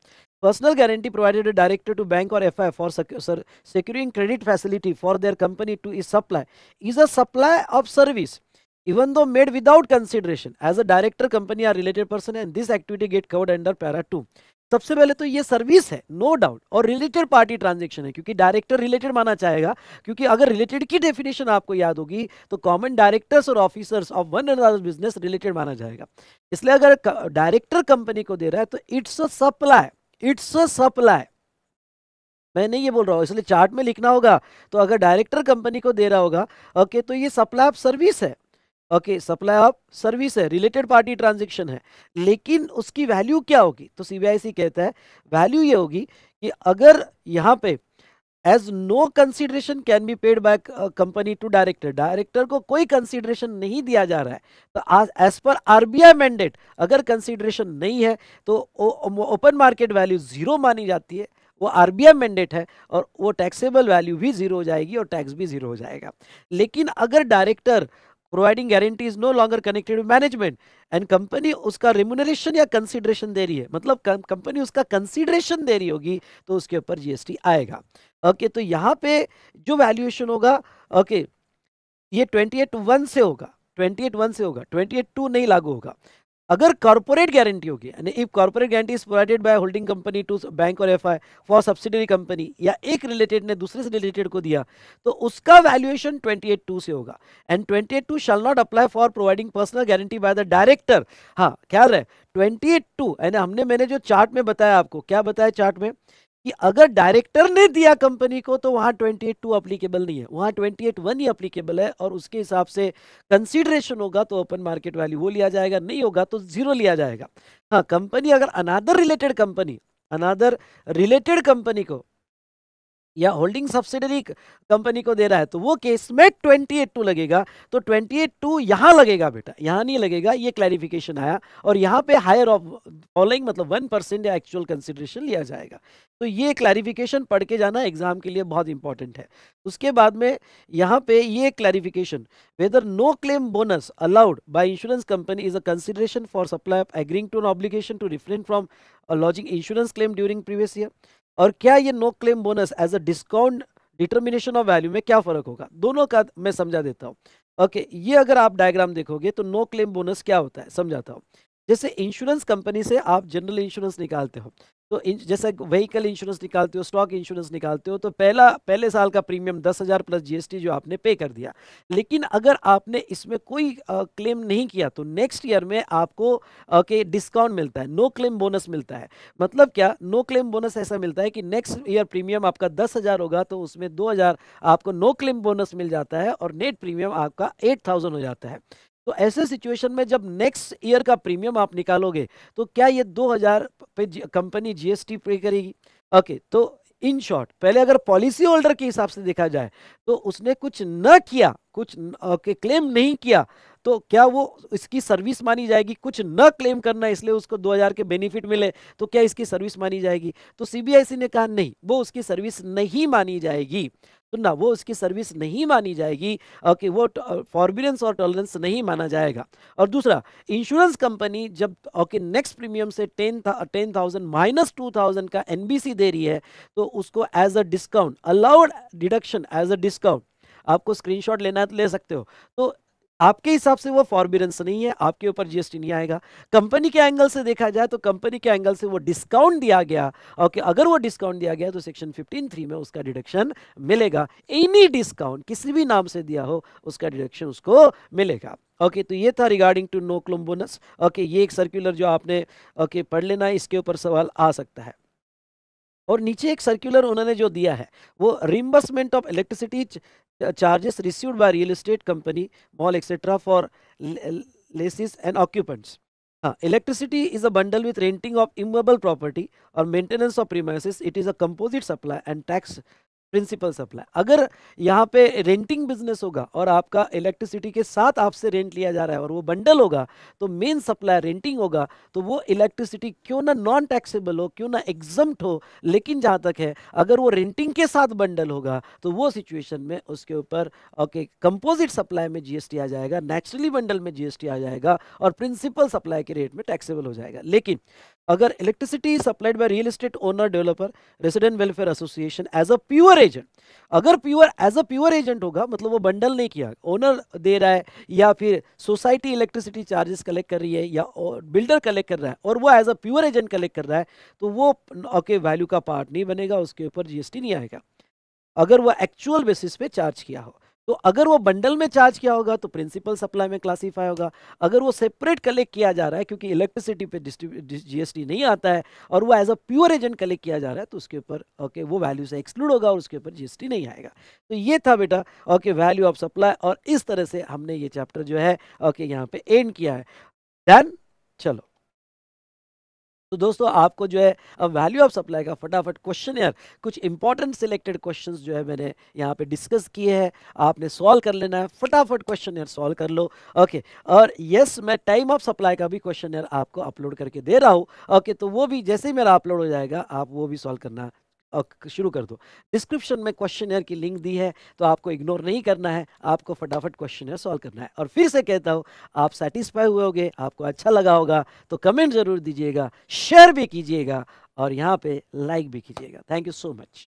A: Personal guarantee provided a director to bank or FI for securing credit facility for their company to its supply is a supply of service even though made without consideration as a director company or related person and this activity get covered under para 2 सबसे पहले तो ये service है no no doubt और related party transaction है क्योंकि director related माना चाहेगा क्योंकि अगर रिलेटेड की डेफिनेशन आपको याद होगी तो कॉमन डायरेक्टर्स और officers of one and business related माना जाएगा इसलिए अगर डायरेक्टर कंपनी को दे रहा है तो it's a supply it's a supply मैं नहीं ये बोल रहा हूँ इसलिए चार्ट में लिखना होगा तो अगर डायरेक्टर कंपनी को दे रहा होगा ओके तो ये सप्लाई ऑफ सर्विस है ओके सप्लाई ऑफ सर्विस है रिलेटेड पार्टी ट्रांजेक्शन है लेकिन उसकी वैल्यू क्या होगी तो सीबीआईसी कहता है वैल्यू ये होगी कि अगर यहाँ पे as no consideration can be paid by company to director director को कोई कंसिडरेशन नहीं दिया जा रहा है तो एज पर आरबीआई मैंडेट अगर कंसिडरेशन नहीं है तो ओपन मार्केट वैल्यू जीरो मानी जाती है वो आरबीआई मैंडेट है और वो टैक्सेबल वैल्यू भी जीरो हो जाएगी और टैक्स भी जीरो हो जाएगा लेकिन अगर director providing guarantee is no longer connected management and company उसका रेमुनरेशन या कंसिडरेशन दे रही है मतलब कंपनी उसका कंसिडरेशन दे रही होगी तो उसके ऊपर जीएसटी आएगा ओके okay, तो यहाँ पे जो वैल्यूएशन होगा ओके okay, ये ट्वेंटी एट वन से होगा ट्वेंटी एट वन से होगा ट्वेंटी एट टू नहीं लागू होगा अगर कॉर्पोरेट गारंटी होगी यानी if corporate guarantee is provided by holding company to bank और एफआई फॉर सब्सिडरी कंपनी या एक रिलेटेड ने दूसरे से रिलेटेड को दिया तो उसका वैल्यूएशन ट्वेंटी एट टू से होगा and twenty eight two shall not apply for providing personal guarantee by the director हाँ ख्याल रहे ट्वेंटी एट टू यानी हमने मैंने जो चार्ट में बताया आपको क्या बताया चार्ट में कि अगर डायरेक्टर ने दिया कंपनी को तो वहाँ ट्वेंटी एट टू अप्लीकेबल नहीं है वहाँ ट्वेंटी एट वन ही अप्लीकेबल है और उसके हिसाब से कंसिडरेशन होगा तो ओपन मार्केट वैल्यू वो लिया जाएगा नहीं होगा तो जीरो लिया जाएगा हाँ कंपनी अगर another related company another related company को या होल्डिंग सब्सिडरी कंपनी को दे रहा है तो वो केस में ट्वेंटी एट टू लगेगा तो ट्वेंटी एट टू यहाँ लगेगा बेटा यहाँ नहीं लगेगा ये क्लैरिफिकेशन आया और यहाँ पे हायर ऑफ फॉलोइंग मतलब वन परसेंट या एक्चुअल कंसिडरेशन लिया जाएगा तो ये क्लैरिफिकेशन पढ़ के जाना एग्जाम के लिए बहुत इंपॉर्टेंट है उसके बाद में यहाँ पे ये clarification whether no claim bonus allowed by insurance company is a consideration for supply of agreeing to an obligation to refrain from lodging insurance claim during previous year और क्या ये no claim bonus as a discount determination of value में क्या फ़र्क होगा दोनों का मैं समझा देता हूँ ओके okay, ये अगर आप डायग्राम देखोगे तो नो क्लेम बोनस क्या होता है समझाता हूँ जैसे इंश्योरेंस कंपनी से आप जनरल इंश्योरेंस निकालते हो तो जैसा व्हीकल इंश्योरेंस निकालते हो स्टॉक इंश्योरेंस निकालते हो तो पहला पहले साल का प्रीमियम दस हज़ार प्लस जीएसटी जो आपने पे कर दिया लेकिन अगर आपने इसमें कोई क्लेम नहीं किया तो नेक्स्ट ईयर में आपको के डिस्काउंट मिलता है नो क्लेम बोनस मिलता है मतलब क्या नो क्लेम बोनस ऐसा मिलता है कि नेक्स्ट ईयर प्रीमियम आपका दस हज़ार होगा तो उसमें दो हज़ार आपको नो क्लेम बोनस मिल जाता है और नेट प्रीमियम आपका एट थाउजेंड हो जाता है तो ऐसे सिचुएशन में जब नेक्स्ट ईयर का प्रीमियम आप निकालोगे तो क्या ये 2000 पे कंपनी जीएसटी पे करेगी ओके तो इन शॉर्ट पहले अगर पॉलिसी होल्डर के हिसाब से देखा जाए तो उसने कुछ न किया कुछ ओके क्लेम नहीं किया तो क्या वो इसकी सर्विस मानी जाएगी कुछ न क्लेम करना इसलिए उसको 2000 के बेनिफिट मिले तो क्या इसकी सर्विस मानी जाएगी तो सीबीआईसी ने कहा नहीं वो उसकी सर्विस नहीं मानी जाएगी तो ना वो उसकी सर्विस नहीं मानी जाएगी कि वो फॉरबिडेंस और टॉलरेंस नहीं माना जाएगा और दूसरा इंश्योरेंस कंपनी जब ओके नेक्स्ट प्रीमियम से ten ten thousand minus two thousand का एन दे रही है तो उसको as a discount allowed deduction as a discount आपको स्क्रीनशॉट लेना है तो ले सकते हो तो आपके हिसाब से वो फॉर्बिडेंस नहीं है आपके ऊपर जीएसटी नहीं आएगा कंपनी के एंगल से देखा जाए तो कंपनी के एंगल से वो डिस्काउंट दिया गया और कि अगर वो डिस्काउंट दिया गया तो सेक्शन फिफ्टीन थ्री में उसका डिडक्शन मिलेगा एनी डिस्काउंट किसी भी नाम से दिया हो उसका डिडक्शन उसको मिलेगा ओके okay, तो ये था regarding to no claim bonus okay ये एक सर्क्यूलर जो आपने ओके okay, पढ़ लेना है इसके ऊपर सवाल आ सकता है और नीचे एक सर्कुलर उन्होंने जो दिया है वो reimbursement of electricity Uh, charges received by real estate company, mall, etc. for leases and occupants. Uh, electricity is a bundle with renting of immovable property or maintenance of premises. It is a composite supply and tax principal supply अगर यहाँ पे renting business होगा और आपका electricity के साथ आपसे rent लिया जा रहा है और वो बंडल होगा तो मेन सप्लाई रेंटिंग होगा तो वो इलेक्ट्रिसिटी क्यों ना नॉन टैक्सेबल हो क्यों ना एग्जम हो लेकिन जहाँ तक है अगर वो रेंटिंग के साथ बंडल होगा तो वो सिचुएशन में उसके ऊपर ओके कंपोजिट सप्लाई में जी आ जाएगा नेचुरली बंडल में जी आ जाएगा और प्रिंसिपल सप्लाई के रेट में टैक्सेबल हो जाएगा लेकिन अगर electricity supplied by real estate owner developer resident welfare association as a pure agent अगर pure as a pure agent होगा मतलब वो बंडल नहीं किया ओनर दे रहा है या फिर सोसाइटी इलेक्ट्रिसिटी चार्जेस कलेक्ट कर रही है या बिल्डर कलेक्ट कर रहा है और वो as a pure agent collect कर रहा है तो वो ओके वैल्यू का पार्ट नहीं बनेगा उसके ऊपर जीएसटी नहीं आएगा अगर वह एक्चुअल बेसिस पे चार्ज किया हो तो अगर वो बंडल में चार्ज किया होगा तो प्रिंसिपल सप्लाई में क्लासीफाई होगा अगर वो सेपरेट कलेक्ट किया जा रहा है क्योंकि इलेक्ट्रिसिटी पे जीएसटी नहीं आता है और वो as a pure agent collect किया जा रहा है तो उसके ऊपर ओके वो वैल्यू से एक्सक्लूड होगा और उसके ऊपर जीएसटी नहीं आएगा तो ये था बेटा ओके वैल्यू ऑफ सप्लाई और इस तरह से हमने ये चैप्टर जो है ओके यहाँ पे एंड किया है डन चलो तो दोस्तों आपको जो है वैल्यू ऑफ सप्लाई का फटाफट क्वेश्चन यार कुछ इंपॉर्टेंट सिलेक्टेड क्वेश्चन जो है मैंने यहाँ पे डिस्कस किए हैं आपने सॉल्व कर लेना है फटाफट क्वेश्चन यार सॉल्व कर लो ओके और यस मैं टाइम ऑफ सप्लाई का भी क्वेश्चन यार आपको अपलोड करके दे रहा हूँ ओके तो वो भी जैसे ही मेरा अपलोड हो जाएगा आप वो भी सॉल्व करना शुरू कर दो डिस्क्रिप्शन में क्वेश्चन की लिंक दी है तो आपको इग्नोर नहीं करना है आपको फटाफट क्वेश्चन सॉल्व करना है और फिर से कहता हूँ आप सेटिस्फाई हुए होगे आपको अच्छा लगा होगा तो कमेंट ज़रूर दीजिएगा शेयर भी कीजिएगा और यहाँ पे लाइक भी कीजिएगा थैंक यू सो मच